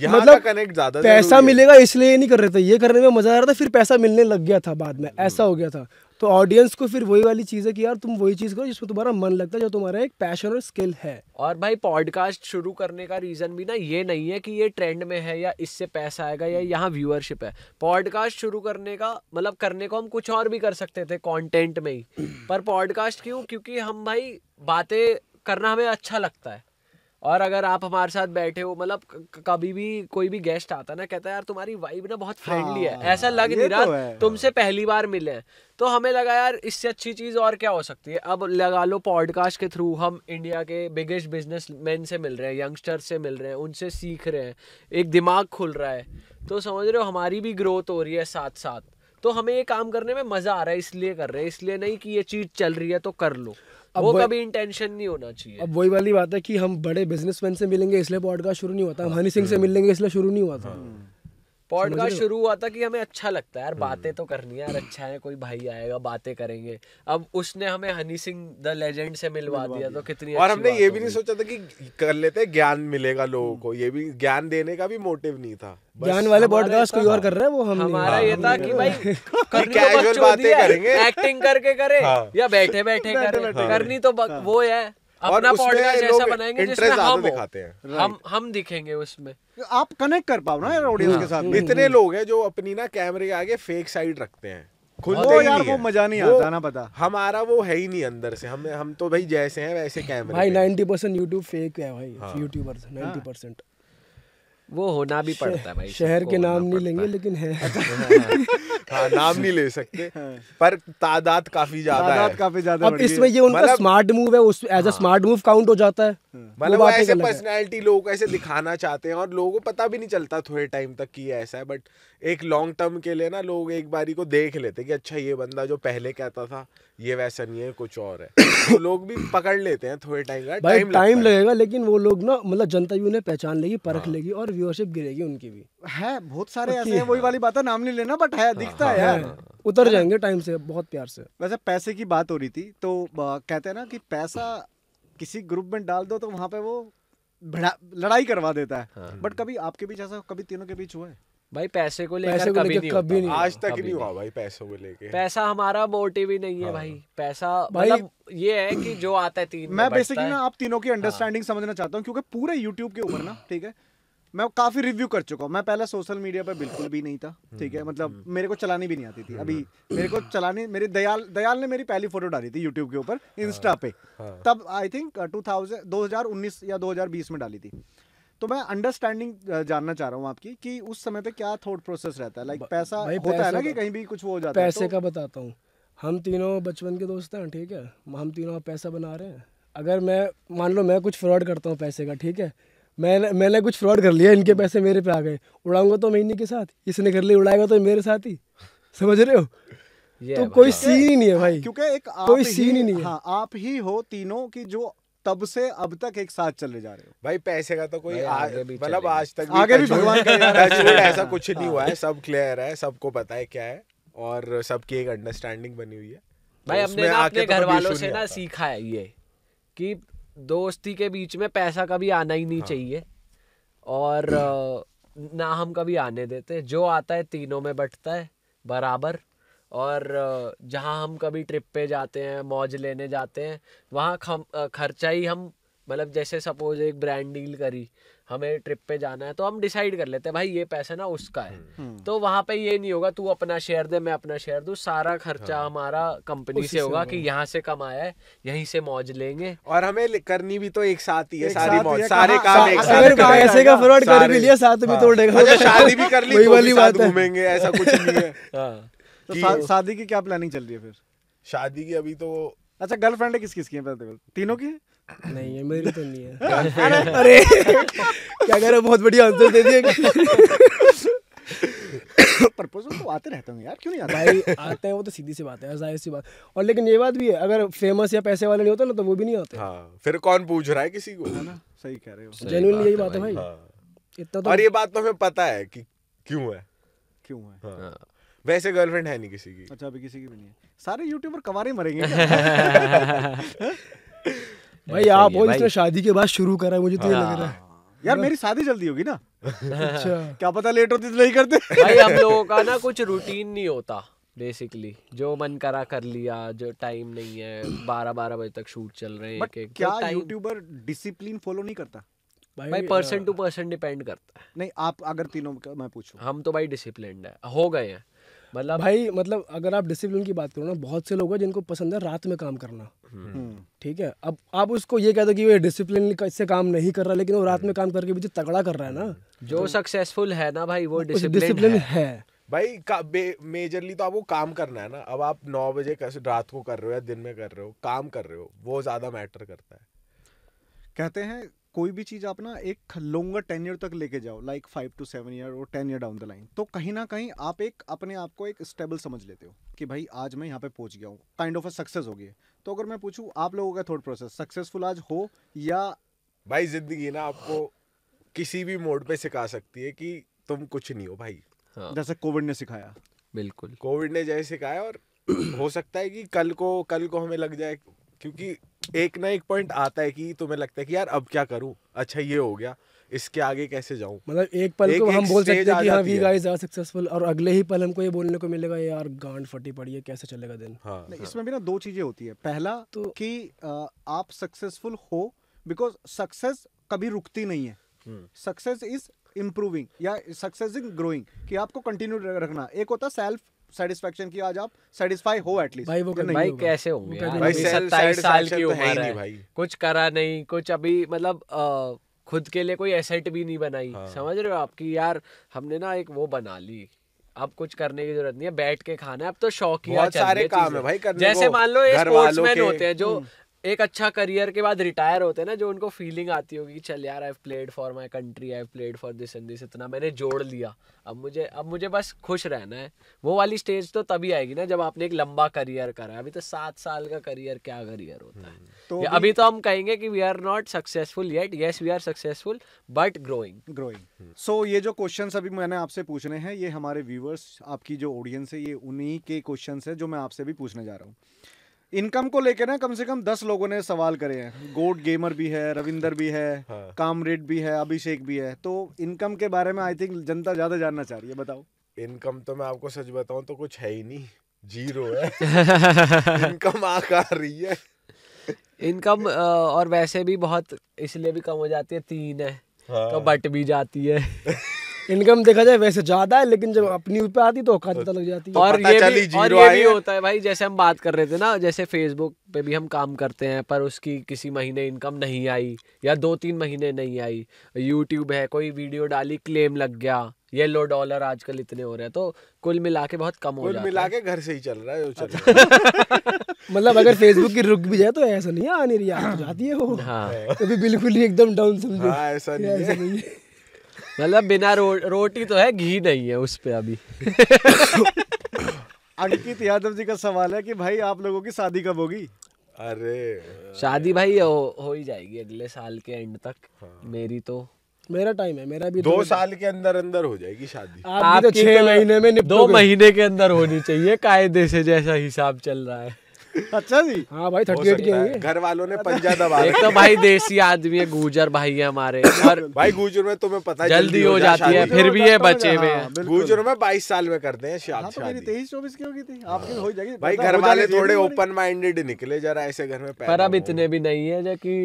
B: मतलब कनेक्ट ज्यादा पैसा मिलेगा इसलिए नहीं कर रहे थे ये करने में मजा आ रहा था फिर पैसा मिलने लग गया था बाद में हम्म। ऐसा हो गया था तो ऑडियंस को फिर वही वाली चीज़ है कि यार तुम वही चीज़ करो जिसमें तुम्हारा मन लगता है जो तुम्हारा एक पैशन और स्किल है
C: और भाई पॉडकास्ट शुरू करने का रीज़न भी ना ये नहीं है कि ये ट्रेंड में है या इससे पैसा आएगा या यहाँ व्यूअरशिप है पॉडकास्ट शुरू करने का मतलब करने को हम कुछ और भी कर सकते थे कॉन्टेंट में ही पर पॉडकास्ट क्यों क्योंकि हम भाई बातें करना हमें अच्छा लगता है और अगर आप हमारे साथ बैठे हो मतलब कभी भी कोई भी गेस्ट आता ना कहता है यार तुम्हारी वाइब ना बहुत फ्रेंडली हाँ, है ऐसा लग नहीं रहा तो तुमसे पहली बार मिले हैं तो हमें लगा यार इससे अच्छी चीज़ और क्या हो सकती है अब लगा लो पॉडकास्ट के थ्रू हम इंडिया के बिगेस्ट बिजनेस मैन से मिल रहे हैं यंगस्टर से मिल रहे हैं उनसे सीख रहे हैं एक दिमाग खुल रहा है तो समझ रहे हो हमारी भी ग्रोथ हो रही है साथ साथ तो हमें ये काम करने में मज़ा आ रहा है इसलिए कर रहे हैं इसलिए नहीं कि ये चीज़ चल रही है तो कर लो अब वो कभी इंटेंशन नहीं होना चाहिए अब वही
B: वाली बात है कि हम बड़े बिजनेसमैन से मिलेंगे इसलिए पॉडकास्ट शुरू नहीं हुआ था हम हाँ। हनी सिंह से मिलेंगे इसलिए शुरू नहीं हुआ था हाँ।
C: पॉडकास्ट शुरू हुआ था कि हमें अच्छा लगता है यार हम्म। बातें तो करनी है यार अच्छा है कोई भाई आएगा बातें करेंगे अब उसने हमें हनी सिंह द लेजेंड से मिलवा दिया तो कितनी और हमने ये भी नहीं
A: सोचा था कि कर लेते ज्ञान मिलेगा लोगों हम्म। को ये भी ज्ञान देने का भी मोटिव नहीं था ज्ञान वाले पॉडकास्ट
B: कोई और कर रहे हैं वो हाँ, हम हमारा ये
C: था कि भाई हाँ। करनी तो करेंगे एक्टिंग करके करे या बैठे बैठे करे करनी तो वो है अपना दिखाते हैं हम हम दिखेंगे उसमें
D: आप कनेक्ट कर पाओ ना यार ऑडियंस
C: हाँ। के साथ इतने लोग हैं जो अपनी ना कैमरे
A: के आगे फेक साइड रखते हैं वो यार वो मजा नहीं आता ना पता हमारा वो है ही नहीं अंदर से हम हम तो भाई जैसे हैं वैसे कैमरे भाई
B: 90% YouTube फेक है भाई यूट्यूबर्स हाँ। 90% वो होना भी पड़ता है भाई शहर के नाम नहीं लेंगे लेकिन है हाँ, हाँ, नाम नहीं ले सकते
A: हाँ। पर तादाद काफी ज्यादा है काफी ज्यादा अब इसमें ये उनका स्मार्ट
B: मतलब मूव है उस as a smart move count हो जाता है हाँ। मतलब वो ऐसे
A: पर्सनैलिटी लोगों को ऐसे दिखाना चाहते हैं और लोगों को पता भी नहीं चलता थोड़े टाइम तक कि ऐसा है बट एक लॉन्ग टर्म के लिए ना लोग एक बारी को देख लेते कि अच्छा ये बंदा जो पहले कहता था ये वैसा नहीं है कुछ और है
D: तो लोग भी पकड़ लेते हैं थोड़े टाइम का
A: टाइम टाइम
B: लगेगा लेकिन वो लोग ना मतलब जनता भी उन्हें पहचान लेगी परख हाँ। लेगी और व्यूअरशिप गिरेगी उनकी भी
D: है बहुत सारे ऐसे हैं वही वाली बात है नाम नहीं लेना
B: बट है हाँ, दिखता है यार उतर जाएंगे टाइम से बहुत प्यार से
D: वैसे पैसे की बात हो रही थी तो कहते हैं ना कि पैसा किसी ग्रुप में डाल दो तो वहाँ पे वो लड़ाई करवा देता है बट
C: हाँ। कभी आपके बीच ऐसा कभी तीनों के बीच हुआ है भाई पैसे को लेकर कभी, कभी नहीं, कभी
D: नहीं आज तक नहीं हुआ भाई पैसों को लेके
C: पैसा हमारा मोटिव ही नहीं है हाँ। भाई पैसा भाई मतलब ये है कि जो आता है तीन मैं बेसिकली ना आप
D: तीनों की अंडरस्टैंडिंग हाँ। समझना चाहता हूँ क्योंकि पूरे यूट्यूब के ऊपर ना ठीक है मैं काफ़ी रिव्यू कर चुका हूँ मैं पहले सोशल मीडिया पर बिल्कुल भी नहीं था ठीक है हम्म, मतलब हम्म। मेरे को चलानी भी नहीं आती थी अभी हम्म। मेरे को चलानी मेरे दयाल दयाल ने मेरी पहली फोटो डाली थी यूट्यूब के ऊपर इंस्टा हाँ, पे हाँ। तब आई थिंक टू थाउजेंड दो हज़ार उन्नीस या दो बीस में डाली थी तो मैं अंडरस्टैंडिंग uh, जानना चाह रहा हूँ आपकी कि उस समय पे क्या थॉट प्रोसेस रहता है लाइक पैसा होता है ना कि कहीं भी कुछ हो जाता है पैसे तो, का
B: बताता हूँ हम तीनों बचपन के दोस्त हैं ठीक है हम तीनों पैसा बना रहे हैं अगर मैं मान लो मैं कुछ फ्रॉड करता हूँ पैसे का ठीक है मैंने मैंने कुछ फ्रॉड कर लिया इनके पैसे मेरे पे आ गए उड़ाऊंगा तो मैं इन्हीं के साथ इसने कर लिया उड़ाएगा तो मेरे साथ ही समझ रहे हो तो कोई सीन ही नहीं है भाई क्योंकि एक कोई सीन ही नहीं है हाँ,
D: आप ही हो तीनों की जो तब से अब तक एक साथ चले जा रहे हो भाई पैसे का तो कोई मतलब आज तक आगे भी भगवान ऐसा कुछ नहीं हुआ है हाँ। सब क्लियर है सबको
A: पता है क्या है और सबकी एक अंडरस्टैंडिंग बनी हुई है भाई तो हमने अपने तो घर वालों से ना
C: सीखा है ये कि दोस्ती के बीच में पैसा कभी आना ही नहीं हाँ। चाहिए और ना हम कभी आने देते जो आता है तीनों में बटता है बराबर और जहाँ हम कभी ट्रिप पे जाते हैं मौज लेने जाते हैं वहाँ खर्चा ही हम मतलब जैसे सपोज एक ब्रांड डील करी हमें ट्रिप पे जाना है तो हम डिसाइड कर लेते हैं भाई ये पैसा ना उसका है हम्म। हम्म। तो वहां पे ये नहीं होगा तू अपना शेयर दे मैं अपना शेयर दू सारा खर्चा हाँ। हमारा कंपनी से होगा कि यहाँ से कमाया है यहीं से मौज लेंगे
A: और हमें करनी भी तो
C: एक साथ ही है सारी मौज सारे काम एक साथ
A: पैसे का फ्रॉड कर भी लिया साथ में हाँ। तोड़ेगा अच्छा, शादी भी कर ली वाली बात घूमेंगे ऐसा कुछ नहीं है हाँ। तो शादी की क्या प्लानिंग चल रही है फिर शादी की अभी तो अच्छा गर्लफ्रेंड
D: है किस किस की है तीनों की है नहीं
A: है मेरी तो नहीं है
B: अरे क्या कह रहे हो बहुत बढ़िया आंसर दे दिए प्रपोजल तो आते रहते हैं यार क्यों नहीं आता भाई आते हैं वो तो सीधी सी बात है जाहिर सी बात और लेकिन ये बात भी है अगर फेमस या पैसे वाले नहीं होते ना तो वो भी नहीं आते
A: हाँ फिर कौन पूछ रहा है किसी को है ना सही कह रहे हो जेन्युइनली यही बात है भाई हाँ।
B: इतना तो और ये बात
A: तो हमें पता है कि क्यों है क्यों है हाँ। हाँ। वैसे गर्लफ्रेंड है नहीं किसी की अच्छा अभी किसी की भी नहीं है सारे यूट्यूबर कवारे मरेंगे
B: भाई आप बोल इसने शादी के बाद शुरू करा है मुझे तो ये लग रहा है हाँ। यार
D: मेरी शादी जल्दी होगी ना अच्छा क्या पता लेट होती तो नहीं करते भाई हम लोगों का
C: ना कुछ रूटीन नहीं होता बेसिकली जो मन करा कर लिया जो टाइम नहीं है बारह बारह बजे तक शूट चल रहे हैं एक क्या यूट्यूबर डिसिप्लिन फॉलो नहीं करता भाई पर्सन टू पर्सन डिपेंड करता है नहीं आप अगर तीनों मैं पूछूं हम तो भाई डिसिप्लिन है हो गए हैं मतलब भाई
B: मतलब अगर आप डिसिप्लिन की बात करो ना बहुत से लोग हैं जिनको पसंद है रात में काम करना हम्म। हम्म। ठीक है अब आप उसको ये कहते हो कि वो डिसिप्लिन का इससे काम नहीं कर रहा लेकिन वो रात में हम्म। काम करके भी तगड़ा कर रहा है ना
C: जो तो, सक्सेसफुल है ना भाई वो डिसिप्लिन है है। भाई का,
A: मेजरली तो आप वो काम करना है ना अब आप नौ बजे रात को कर रहे हो या दिन में कर रहे हो काम कर रहे हो वो ज़्यादा मैटर करता है
D: कहते हैं कोई भी चीज़ आप ना एक लोंगर टेन ईयर तक लेके जाओ like five to seven year और ten year down the line तो कहीं ना कहीं आप एक अपने आप को एक स्टेबल समझ लेते हो कि भाई आज मैं यहाँ पे पहुँच गया हूँ काइंड ऑफ अ सक्सेस हो गई तो अगर मैं पूछूँ आप लोगों का थॉट प्रोसेस सक्सेसफुल आज हो या भाई जिंदगी ना आपको
A: किसी भी मोड पे सिखा सकती है कि तुम कुछ नहीं हो भाई हाँ। जैसे कोविड ने सिखाया बिल्कुल कोविड ने जैसे सिखाया और हो सकता है कि कल को कल को हमें लग जाए क्योंकि एक ना एक पॉइंट आता है कि तुम्हें लगता है कि यार अब क्या करूं अच्छा ये हो गया इसके आगे कैसे जाऊं मतलब
B: एक पल एक, को हम बोल सकते हैं कि हाँ वी गाइस आर सक्सेसफुल और अगले ही पल हमको ये बोलने को मिलेगा यार गांड फटी पड़ी है कैसे चलेगा दिन हाँ, हाँ.
D: इसमें भी ना दो चीजें होती है पहला तो कि आप सक्सेसफुल हो बिकॉज सक्सेस कभी रुकती नहीं है सक्सेस इज इम्प्रूविंग या सक्सेस इज ग्रोइंग कि आपको कंटिन्यू रखना एक होता सेल्फ सेटिस्फेक्शन की आज आप सेटिस्फाई हो एटलीस्ट भाई वो नहीं भाई कैसे होंगे भाई सत्ताईस साल की तो उम्र है
C: कुछ करा नहीं कुछ अभी मतलब खुद के लिए कोई एसेट भी नहीं बनाई हाँ। समझ रहे हो आपकी यार हमने ना एक वो बना ली अब कुछ करने की जरूरत नहीं है बैठ के खाना है अब तो शौकिया सारे काम है भाई करने जैसे मान लो ये स्पोर्ट्समैन होते हैं जो हम्म। एक अच्छा करियर के बाद रिटायर होते हैं ना जो उनको फीलिंग आती होगी चल यार I played for my country I played for this and this इतना मैंने जोड़ लिया अब मुझे अब मुझे बस खुश रहना है वो वाली स्टेज तो तभी आएगी ना जब आपने एक लंबा करियर करा अभी तो सात साल का करियर क्या करियर होता है हम्म। तो भी, अभी तो हम कहेंगे कि we are not successful yet yes we are successful but growing growing
D: so ये जो क्वेश्चन अभी मैंने आपसे पूछने हैं ये हमारे व्यूवर्स आपकी जो ऑडियंस है ये उन्हीं के क्वेश्चन है जो मैं आपसे भी पूछने जा रहा हूँ इनकम को लेकर ना कम से कम दस लोगों ने सवाल करे हैं गोड गेमर भी है रविंदर भी है हाँ। कामरेड भी है अभिषेक भी है तो इनकम के बारे में आई थिंक जनता ज्यादा जानना चाह रही है बताओ
A: इनकम तो मैं आपको सच
C: बताऊं तो कुछ है ही नहीं जीरो है इनकम आ रही है इनकम और वैसे भी बहुत इसलिए भी कम हो जाती है तीन है हाँ। तो बट भी जाती है इनकम देखा जाए वैसे ज्यादा
B: है लेकिन जब अपनी ऊपर आती तो औकात पता लग जाती है तो और ये भी और ये भी होता
C: है भाई जैसे हम बात कर रहे थे ना जैसे फेसबुक पे भी हम काम करते हैं पर उसकी किसी महीने इनकम नहीं आई या दो तीन महीने नहीं आई यूट्यूब है कोई वीडियो डाली क्लेम लग गया येलो डॉलर आजकल इतने हो रहे हैं तो कुल मिला के बहुत कम हो कुल मिला के
A: घर से ही चल रहा है चल अच्छा। रहा
C: है मतलब अगर फेसबुक की रुक भी जाए
B: तो ऐसा नहीं है आने रही तो जाती है वो हाँ। बिल्कुल ही एकदम डाउन समझो हाँ, ऐसा नहीं है
C: मतलब बिना रो, रोटी तो है घी नहीं है उस पर अभी अंकित यादव जी का सवाल है कि भाई आप लोगों की शादी कब होगी अरे शादी भाई हो, हो ही जाएगी अगले साल के एंड तक हाँ। मेरी तो मेरा टाइम है मेरा भी दो, दो साल के अंदर अंदर हो जाएगी शादी आप तो छह तो महीने में दो महीने के अंदर होनी चाहिए कायदे से जैसा हिसाब चल रहा है
A: अच्छा जी हाँ भाई थर्टी एट के घर वालों ने पंजा दबा एक तो भाई
C: देसी आदमी है गुजर भाई है हमारे और भाई
A: गुजर में तुम्हें पता
C: जल्दी हो जाती है फिर भी है बचे हुए हाँ, गुजर
A: में बाईस साल में करते हैं हाँ, तो शाम
D: तेईस चौबीस की होगी थी आपकी हो जाएगी
A: भाई घर वाले थोड़े ओपन माइंडेड निकले जरा ऐसे घर में पर अब
C: इतने भी नहीं है जो की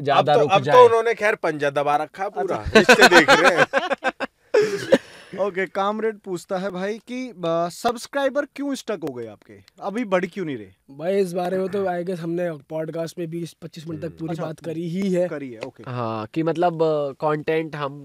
C: ज्यादा तो- अब तो उन्होंने खैर पंजा दबा रखा पूरा अच्छा। देख रहे
B: हैं
D: ओके कामरेड पूछता है भाई कि
B: सब्सक्राइबर क्यों
C: स्टक हो गए आपके अभी बढ़ क्यों नहीं रहे
B: भाई इस बारे में तो आई गेस हमने पॉडकास्ट में बीस पच्चीस मिनट तक पूरी अच्छा, बात करी ही है करी है ओके
C: हाँ कि मतलब कंटेंट हम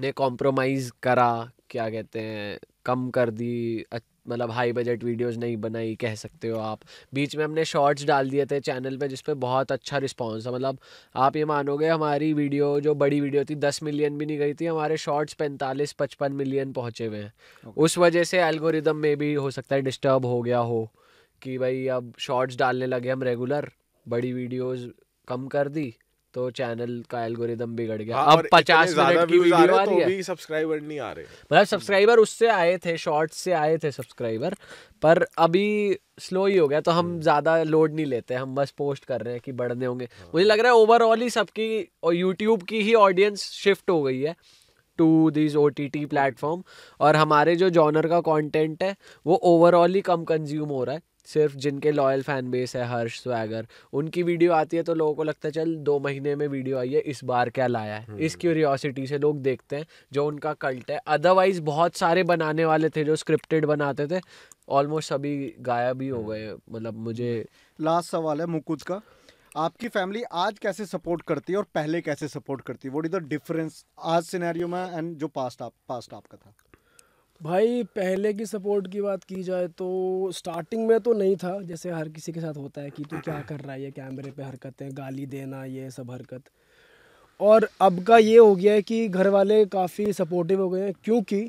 C: ने कॉम्प्रोमाइज करा क्या कहते हैं कम कर दी अच्छा मतलब हाई बजट वीडियोस नहीं बनाई कह सकते हो आप बीच में हमने शॉर्ट्स डाल दिए थे चैनल पे जिस पर बहुत अच्छा रिस्पांस था मतलब आप ये मानोगे हमारी वीडियो जो बड़ी वीडियो थी दस मिलियन भी नहीं गई थी हमारे शॉर्ट्स पैंतालीस पचपन मिलियन पहुँचे हुए हैं okay. उस वजह से एल्गोरिदम में भी हो सकता है डिस्टर्ब हो गया हो कि भाई अब शॉर्ट्स डालने लगे हम रेगुलर बड़ी वीडियोज़ कम कर दी तो चैनल का एल्गोरिदम बिगड़ गया हाँ, अब पचास मिनट की वीडियो आ रही तो है
A: सब्सक्राइबर नहीं आ रहे
C: मतलब सब्सक्राइबर उससे आए थे शॉर्ट से आए थे सब्सक्राइबर पर अभी स्लो ही हो गया तो हम हम्म। ज़्यादा लोड नहीं लेते हम बस पोस्ट कर रहे हैं कि बढ़ने होंगे हाँ। मुझे लग रहा है ओवरऑल ही सबकी और यूट्यूब की ही ऑडियंस शिफ्ट हो गई है to this O T T platform और हमारे जो जॉनर का कंटेंट है वो ओवरऑल ही कम कंज्यूम हो रहा है सिर्फ जिनके लॉयल फैन बेस है हर्ष स्वैगर उनकी वीडियो आती है तो लोगों को लगता है चल दो महीने में वीडियो आई है इस बार क्या लाया है हम्म। इस क्यूरियोसिटी से लोग देखते हैं जो उनका कल्ट है अदरवाइज बहुत सारे बनाने वाले थे जो स्क्रिप्टेड बनाते थे ऑलमोस्ट सभी गायब ही हो हम्म। गए मतलब मुझे लास्ट हम्म। सवाल है मुकुद
D: का आपकी फैमिली आज कैसे सपोर्ट करती है और पहले कैसे सपोर्ट करती है वोट इज द डिफरेंस आज सिनेरियो में एंड जो पास्ट आप पास्ट आपका था
B: भाई पहले की सपोर्ट की बात की जाए तो स्टार्टिंग में तो नहीं था जैसे हर किसी के साथ होता है कि तू क्या कर रहा है ये कैमरे पे हरकतें गाली देना ये सब हरकत और अब का ये हो गया है कि घर वाले काफ़ी सपोर्टिव हो गए हैं क्योंकि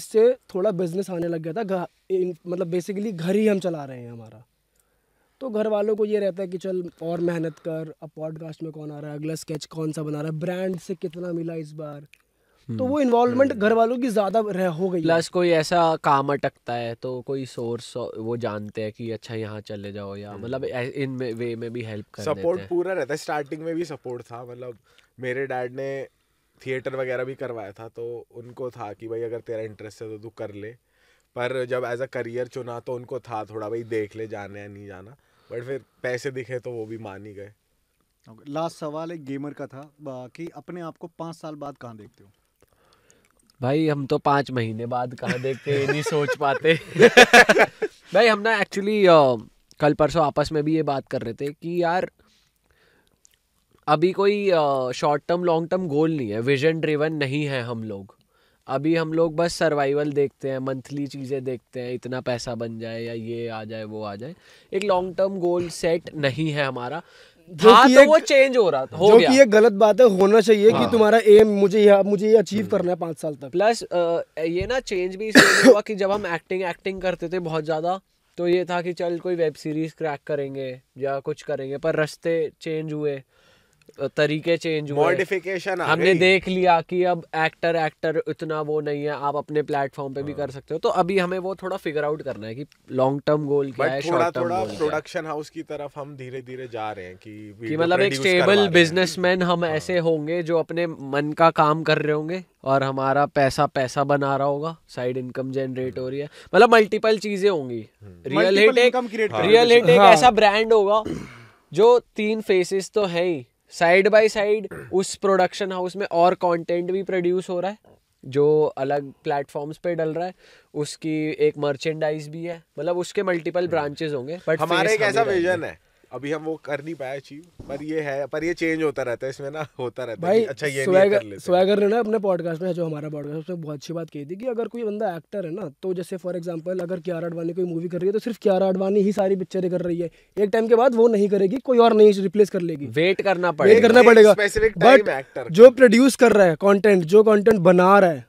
B: इससे थोड़ा बिजनेस आने लग गया था मतलब बेसिकली घर ही हम चला रहे हैं हमारा तो घर वालों को ये रहता है कि चल और मेहनत कर अब पॉडकास्ट में कौन आ रहा है अगला स्केच कौन सा बना रहा है ब्रांड से कितना मिला इस बार तो वो इन्वॉल्वमेंट हम्म। घर वालों की ज्यादा रह हो गई प्लस
C: कोई ऐसा काम अटकता है तो कोई सोर्स वो जानते हैं कि अच्छा यहाँ चले जाओ या हम्म। मतलब इन वे में भी हेल्प कर सपोर्ट
A: पूरा रहता है स्टार्टिंग में भी सपोर्ट था मतलब मेरे डैड ने थिएटर वगैरह भी करवाया था तो उनको था कि भाई अगर तेरा इंटरेस्ट है तो तू कर ले पर जब एज अ करियर चुना तो उनको था थोड़ा भाई देख ले जाना या नहीं जाना बट फिर पैसे दिखे
D: तो वो भी मान ही गए लास्ट सवाल एक गेमर का था कि अपने आप को पाँच साल
C: बाद कहाँ देखते हो भाई हम तो पांच महीने बाद कहा देखते नहीं सोच पाते भाई हम ना एक्चुअली कल परसों आपस में भी ये बात कर रहे थे कि यार अभी कोई short term long term goal नहीं है विजन ड्रिवन नहीं है हम लोग अभी हम लोग बस सर्वाइवल देखते हैं मंथली चीज़ें देखते हैं इतना पैसा बन जाए या ये आ जाए वो आ जाए एक लॉन्ग टर्म गोल सेट नहीं है हमारा जो हाँ, तो वो चेंज हो रहा हो जो गया। कि ये
B: गलत बात है होना चाहिए हाँ। कि तुम्हारा एम मुझे यह, मुझे ये अचीव हाँ। करना है पाँच साल तक
C: प्लस ये ना चेंज भी हुआ कि जब हम एक्टिंग एक्टिंग करते थे बहुत ज़्यादा तो ये था कि चल कोई वेब सीरीज क्रैक करेंगे या कुछ करेंगे पर रास्ते चेंज हुए तरीके चेंज हुए मॉडिफिकेशन हमने देख लिया कि अब एक्टर एक्टर इतना वो नहीं है आप अपने प्लेटफॉर्म पे भी हाँ। कर सकते हो तो अभी हमें वो थोड़ा फिगर आउट करना है कि लॉन्ग टर्म गोल क्या है टर्म गोल प्रोडक्शन
A: हाउस की तरफ हम धीरे धीरे जा रहे हैं कि, कि मतलब एक स्टेबल
C: बिजनेसमैन हम हाँ। ऐसे होंगे जो अपने मन का काम कर रहे होंगे और हमारा पैसा पैसा बना रहा होगा साइड इनकम जनरेट हो रही है मतलब मल्टीपल चीजें होंगी रियल हाँ। हिट एक रियल हिट एक ऐसा ब्रांड होगा जो तीन फेसेस तो है ही साइड बाय साइड उस प्रोडक्शन हाउस में और कंटेंट भी प्रोड्यूस हो रहा है जो अलग प्लेटफॉर्म्स पे डल रहा है उसकी एक मर्चेंडाइज भी है मतलब उसके मल्टीपल ब्रांचेस होंगे बट हमारे एक ऐसा विजन है
A: अभी हम वो कर नहीं पाए अचीव पर ये है पर ये चेंज होता रहता है इसमें ना होता रहता भाई, है अच्छा ये स्वेगर, नहीं कर
B: स्वेगर ने ना अपने पॉडकास्ट में जो हमारा पॉडकास्ट उसमें बहुत अच्छी बात कही थी कि अगर कोई बंदा एक्टर है ना तो जैसे फॉर एग्जांपल अगर क्यारा आडवाणी कोई मूवी कर रही है तो सिर्फ क्यारा आडवाणी ही सारी पिक्चरें कर रही है एक टाइम के बाद वो नहीं करेगी कोई और नहीं रिप्लेस कर लेगी
C: वेट करना पड़ेगा वेट करना पड़ेगा बट एक्टर
B: जो प्रोड्यूस कर रहा है कॉन्टेंट जो कॉन्टेंट बना रहा है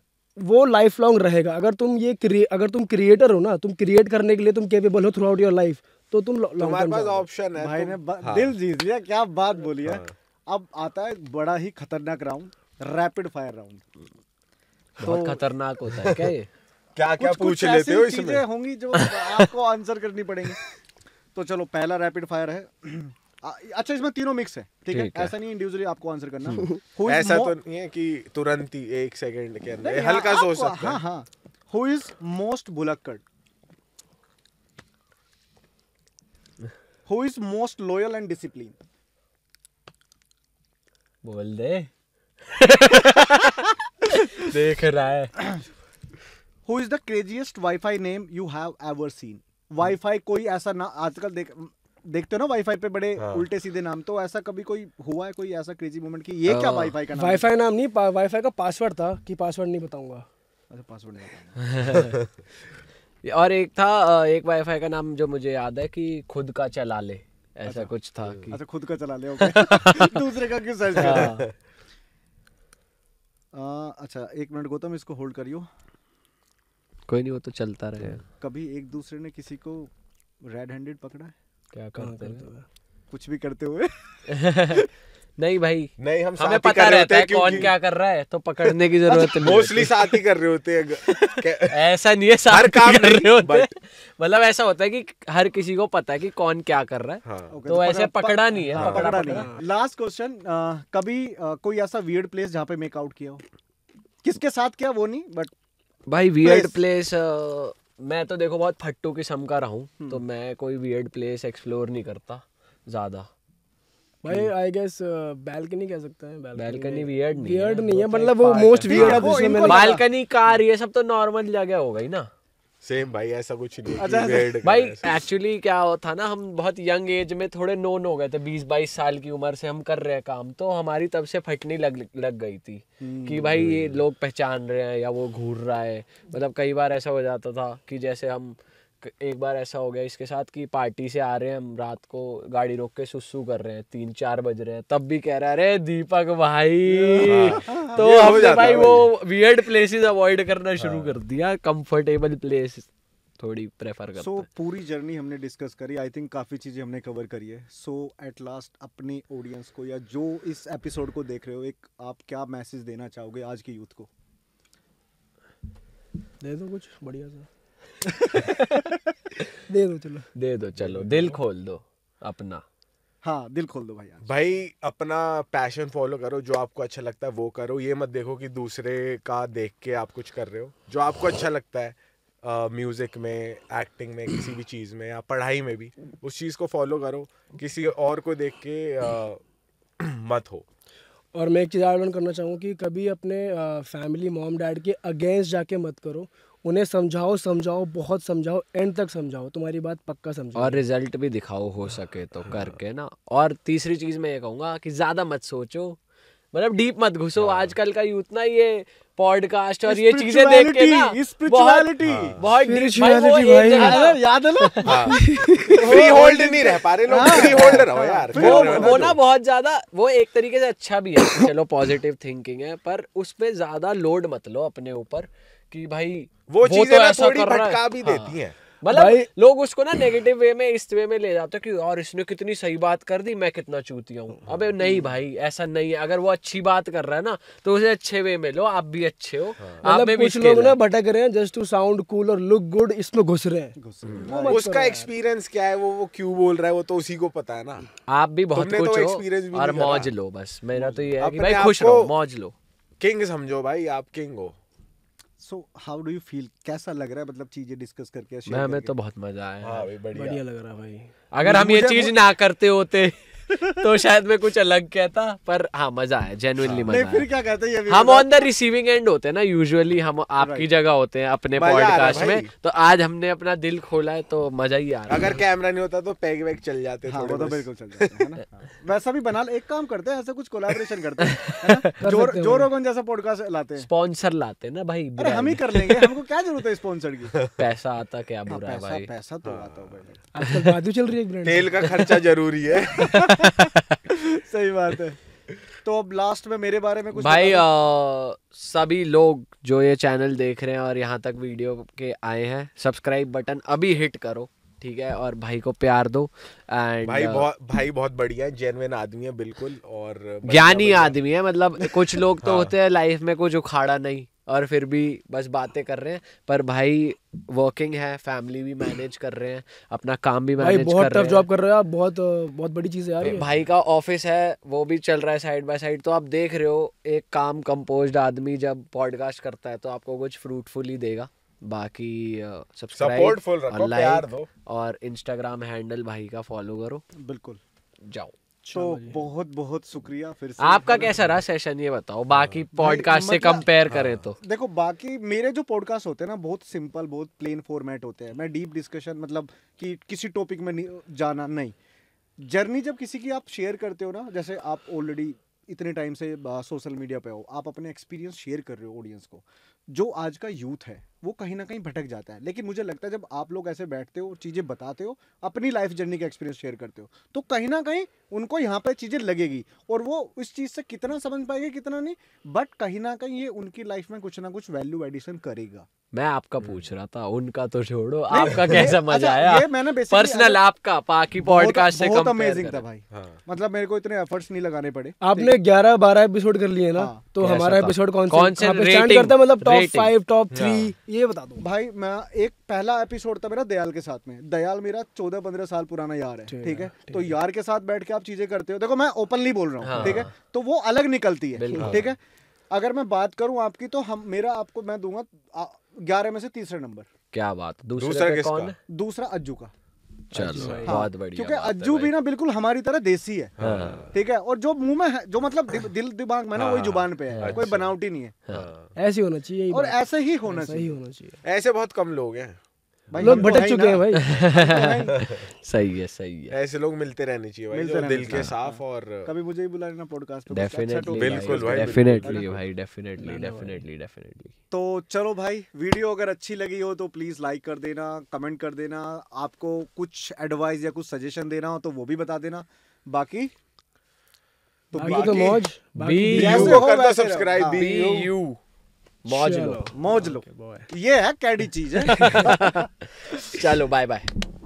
B: वो लाइफ लॉन्ग रहेगा अगर तुम ये अगर तुम क्रिएटर हो ना तुम क्रिएट करने के लिए तुम कैपेबल हो थ्रू आउट योर लाइफ तो तुम तुम्हारे पास ऑप्शन है भाई ने
D: हाँ। दिल जीत लिया क्या बात बोली है हाँ। अब आता है बड़ा ही खतरनाक राउंड रैपिड फायर राउंड
C: तो, खतरनाक होता है क्या ये क्या क्या पूछ लेते हो इसमें चीजें होंगी
D: जो आपको आंसर करनी पड़ेगी तो चलो पहला रैपिड फायर है अच्छा इसमें तीनों मिक्स है ठीक है ऐसा नहीं इंडिविजुअली आपको आंसर करना हम्म। ऐसा तो नहीं है कि तुरंत ही एक सेकंड के अंदर हल्का सोच सकते हैं हाँ हाँ हु इज मोस्ट बुलक्कड़ who is most loyal and discipline
C: बोल दे देख रहा है
D: who is the craziest WiFi name you have ever seen WiFi कोई ऐसा ना आजकल देख देखते हो ना वाईफाई पे बड़े हाँ। उल्टे सीधे नाम तो ऐसा कभी कोई हुआ है कोई ऐसा क्रेजी मोमेंट कि ये हाँ। क्या वाईफाई का नाम वाईफाई
B: नाम नहीं वाईफाई का पासवर्ड था कि पासवर्ड नहीं बताऊंगा अच्छा पासवर्ड नहीं बताऊंगा
C: और एक था एक वाईफाई का नाम जो मुझे याद है कि खुद का चला ले ऐसा अच्छा, कुछ था तो कि अच्छा खुद का चला ले ओके दूसरे का क्यों सर्च कर
D: अच्छा एक मिनट गौतम इसको होल्ड करियो
C: कोई नहीं वो तो चलता रहे
D: कभी एक दूसरे ने किसी को रेड हैंडेड पकड़ा है क्या करते
B: हुए
C: हाँ, कुछ भी करते हुए नहीं भाई नहीं हम हमें पता कर रहता है कौन क्या कर रहा है तो पकड़ने की जरूरत है मोस्टली साथ ही कर रहे होते हैं ऐसा नहीं है हर काम कर रहे होते मतलब ऐसा होता है कि हर किसी को पता है कि कौन क्या कर रहा है हाँ। तो, तो ऐसे पकड़ा नहीं है हाँ, पकड़ा नहीं
D: लास्ट क्वेश्चन कभी कोई ऐसा वियर्ड प्लेस जहाँ पे मेकआउट किया हो किसके
C: साथ किया वो नहीं बट भाई वियर्ड प्लेस मैं तो देखो बहुत फट्टू किस्म का रहा हूँ हम्म। तो मैं कोई वियर्ड प्लेस एक्सप्लोर नहीं करता ज़्यादा भाई आई गेस बालकनी कह सकते हैं बालकनी वियर्ड नहीं वियर्ड नहीं है मतलब वो मोस्ट वियर्ड है मैंने बालकनी कार ये सब तो नॉर्मल जगह हो गई ना
B: सेम
A: भाई
C: ऐसा कुछ नहीं अच्छा, अच्छा भाई एक्चुअली क्या था ना हम बहुत यंग एज में थोड़े नोन हो गए थे बीस बाईस साल की उम्र से हम कर रहे हैं काम तो हमारी तब से फटने लग लग गई थी हम्म। कि भाई ये हम्म। लोग पहचान रहे हैं या वो घूर रहा है मतलब कई बार ऐसा हो जाता था कि जैसे हम एक बार ऐसा हो गया इसके साथ कि पार्टी से आ रहे हैं हम रात को गाड़ी रोक के सुसु कर रहे हैं तीन चार बज रहे हैं तब भी कह रहा है अरे दीपक भाई हाँ। तो हमने भाई वो वियर्ड प्लेसेस अवॉइड करना शुरू हाँ। कर दिया कंफर्टेबल प्लेस थोड़ी प्रेफर करते सो
D: so, पूरी जर्नी हमने डिस्कस करी आई थिंक काफ़ी चीज़ें हमने कवर करी है सो एट लास्ट अपने ऑडियंस को या जो इस एपिसोड को देख रहे हो एक आप क्या मैसेज देना चाहोगे आज के यूथ को
B: दे दो कुछ बढ़िया सा
C: दे दो चलो दे दो चलो दिल खोल दो अपना
A: हाँ दिल खोल दो भाई भाई अपना पैशन फॉलो करो जो आपको अच्छा लगता है वो करो ये मत देखो कि दूसरे का देख के आप कुछ कर रहे हो जो आपको अच्छा लगता है म्यूज़िक में एक्टिंग में किसी भी चीज़ में या पढ़ाई में भी उस चीज़ को फॉलो करो किसी और को देख के uh,
B: मत हो और मैं एक चीज़ आर्डन करना चाहूँगा कि कभी अपने फैमिली मॉम डैड के अगेंस्ट जाके मत करो उन्हें समझाओ समझाओ बहुत समझाओ एंड तक समझाओ तुम्हारी बात पक्का समझाओ
C: और रिजल्ट भी दिखाओ हो सके तो हाँ। करके ना और तीसरी चीज़ मैं ये कहूंगा कि ज़्यादा मत सोचो मतलब डीप मत घुसो हाँ। आजकल का यूथ ना ये पॉडकास्ट और ये चीजें देख के ना स्पिरिचुअलिटी बहुत हाँ। याद है ना
D: फ्री
C: होल्ड हाँ। नहीं रह पा रहे लोग फ्री हाँ। होल्ड रहो यार वो वो ना बहुत ज्यादा वो एक तरीके से अच्छा भी है चलो पॉजिटिव थिंकिंग है पर उस पर ज्यादा लोड मत लो अपने ऊपर कि भाई वो, वो चीजें तो थोड़ी भटका भी हाँ। देती हैं मतलब लोग उसको ना नेगेटिव वे में इस वे में ले जाते कि और इसने कितनी सही बात कर दी मैं कितना चूतिया हूँ अबे नहीं हम्म। भाई ऐसा नहीं है अगर वो अच्छी बात कर रहा है ना तो उसे अच्छे वे में लो आप भी अच्छे हो हाँ। आप मतलब कुछ लोग ना
B: भटक रहे हैं जस्ट टू साउंड कूल और लुक गुड इसमें घुस रहे हैं
C: उसका
A: एक्सपीरियंस क्या है वो वो क्यों बोल रहा है वो तो उसी को पता है ना
C: आप भी बहुत तो कुछ हो और मौज लो बस मेरा तो ये है कि भाई खुश रहो मौज लो किंग
D: समझो भाई आप किंग हो so how do you feel कैसा लग रहा है मतलब चीजें डिस्कस
C: करके मैं हमें तो बहुत मजा आया हाँ, बढ़िया
B: लग रहा है भाई अगर हम ये चीज
C: ना करते होते तो शायद मैं कुछ अलग कहता पर हाँ मजा आया जेनुअनली हाँ। मजा फिर क्या कहते हैं हम ऑन द रिसीविंग एंड होते हैं ना यूजुअली हम आपकी जगह होते हैं अपने पॉडकास्ट में तो आज हमने अपना दिल खोला है तो मजा ही आ रहा अगर
D: कैमरा नहीं होता तो पैग वैग चल जाते
A: हाँ, वो तो बिल्कुल चल
C: जाते
D: हाँ। वैसा भी बना एक काम करते हैं ऐसे कुछ कोलाबोरेशन करते हैं जो रोगन जैसा
C: पॉडकास्ट लाते हैं स्पॉन्सर लाते हैं ना भाई अरे हम ही कर लेंगे हमको क्या जरूरत है स्पॉन्सर की पैसा आता क्या बुरा है भाई पैसा तो आता है आजकल बाजू चल रही है तेल का खर्चा जरूरी है
D: सही बात है तो अब लास्ट में मेरे बारे में कुछ भाई आ,
C: सभी लोग जो ये चैनल देख रहे हैं और यहाँ तक वीडियो के आए हैं सब्सक्राइब बटन अभी हिट करो ठीक है और भाई को प्यार दो एंड भाई बहुत
A: भाई बहुत बढ़िया है जेनविन आदमी है बिल्कुल और ज्ञानी
C: आदमी है मतलब कुछ लोग तो हाँ। होते हैं लाइफ में कुछ उखाड़ा नहीं और फिर भी बस बातें कर रहे हैं पर भाई वर्किंग है फैमिली भी मैनेज कर रहे हैं अपना काम भी मैनेज बहुत कर रहे हैं
B: कर रहे हो बहुत बहुत बड़ी चीज़ है
C: यार भाई का ऑफिस है वो भी चल रहा है साइड बाय साइड तो आप देख रहे हो एक काम कंपोज आदमी जब पॉडकास्ट करता है तो आपको कुछ फ्रूटफुल ही देगा बाकी सब्सक्राइब और लाइक और इंस्टाग्राम हैंडल भाई का फॉलो करो बिल्कुल जाओ तो
D: बहुत बहुत शुक्रिया फिर से आपका कैसा
C: रहा सेशन ये बताओ बाकी पॉडकास्ट हाँ। से कंपेयर मतलब हाँ, करें तो
D: देखो बाकी मेरे जो पॉडकास्ट होते हैं ना बहुत सिंपल बहुत प्लेन फॉर्मेट होते हैं मैं डीप डिस्कशन मतलब कि किसी टॉपिक में जाना नहीं जर्नी जब किसी की आप शेयर करते हो ना जैसे आप ऑलरेडी इतने टाइम से सोशल मीडिया पे हो आप अपने एक्सपीरियंस शेयर कर रहे हो ऑडियंस को जो आज का यूथ है वो कहीं ना कहीं भटक जाता है लेकिन मुझे लगता है जब आप लोग ऐसे बैठते हो चीज़ें बताते हो अपनी लाइफ जर्नी का एक्सपीरियंस शेयर करते हो तो कहीं ना कहीं उनको यहाँ पर चीज़ें लगेगी और वो उस चीज़ से कितना समझ पाएंगे कितना नहीं बट कहीं ना कहीं ये उनकी लाइफ में कुछ ना कुछ वैल्यू एडिशन करेगा
C: मैं आपका पूछ हम्म। रहा था उनका तो छोड़ो आपका कैसा मजा अच्छा, आया ये मैंने पर्सनल आपका पाकी पॉडकास्ट से बहुत अमेजिंग था भाई
D: हाँ। मतलब मेरे को इतने एफर्ट्स नहीं लगाने पड़े आपने
B: 11 12 एपिसोड कर लिए ना हाँ। तो हमारा एपिसोड कौन कौन से स्टैंड करता है मतलब टॉप 5 टॉप 3
D: ये बता दो भाई मैं एक पहला एपिसोड था मेरा दयाल के साथ में दयाल मेरा 14 15 साल पुराना यार है ठीक है तो यार के साथ बैठ के आप चीजें करते हो देखो मैं ओपनली बोल रहा हूँ हाँ। ठीक है तो वो अलग निकलती है ठीक है अगर मैं बात करूं आपकी तो हम मेरा आपको मैं दूंगा ग्यारह में से तीसरे नंबर
C: क्या बात दूसरा कौन
D: दूसरा अज्जू का
C: चलो हाँ, बहुत बढ़िया क्योंकि अज्जू
D: भी ना बिल्कुल हमारी तरह देसी है हाँ। ठीक है और जो मुंह में है जो मतलब दि, दिल दिमाग में ना वही हाँ। जुबान पे है अच्छा। कोई बनावटी नहीं है
B: हाँ। ऐसे होना चाहिए और ऐसे ही होना
A: चाहिए ऐसे बहुत कम लोग हैं
C: लोग तो भटक चुके हैं भाई तो सही है सही है
A: ऐसे लोग मिलते रहने चाहिए भाई जो दिल के साफ हाँ। और
D: कभी मुझे ही बुला लेना पॉडकास्ट पे डेफिनेटली अच्छा बिल्कुल भाई
C: डेफिनेटली भाई डेफिनेटली डेफिनेटली डेफिनेटली
D: तो चलो भाई वीडियो अगर अच्छी लगी हो तो प्लीज लाइक कर देना कमेंट कर देना आपको कुछ एडवाइस या कुछ सजेशन देना हो तो वो भी बता देना बाकी
B: तो बाकी तो मौज be you subscribe be
D: you मौज लो मौज लो
C: ये है कैडी चीज है चलो बाय बाय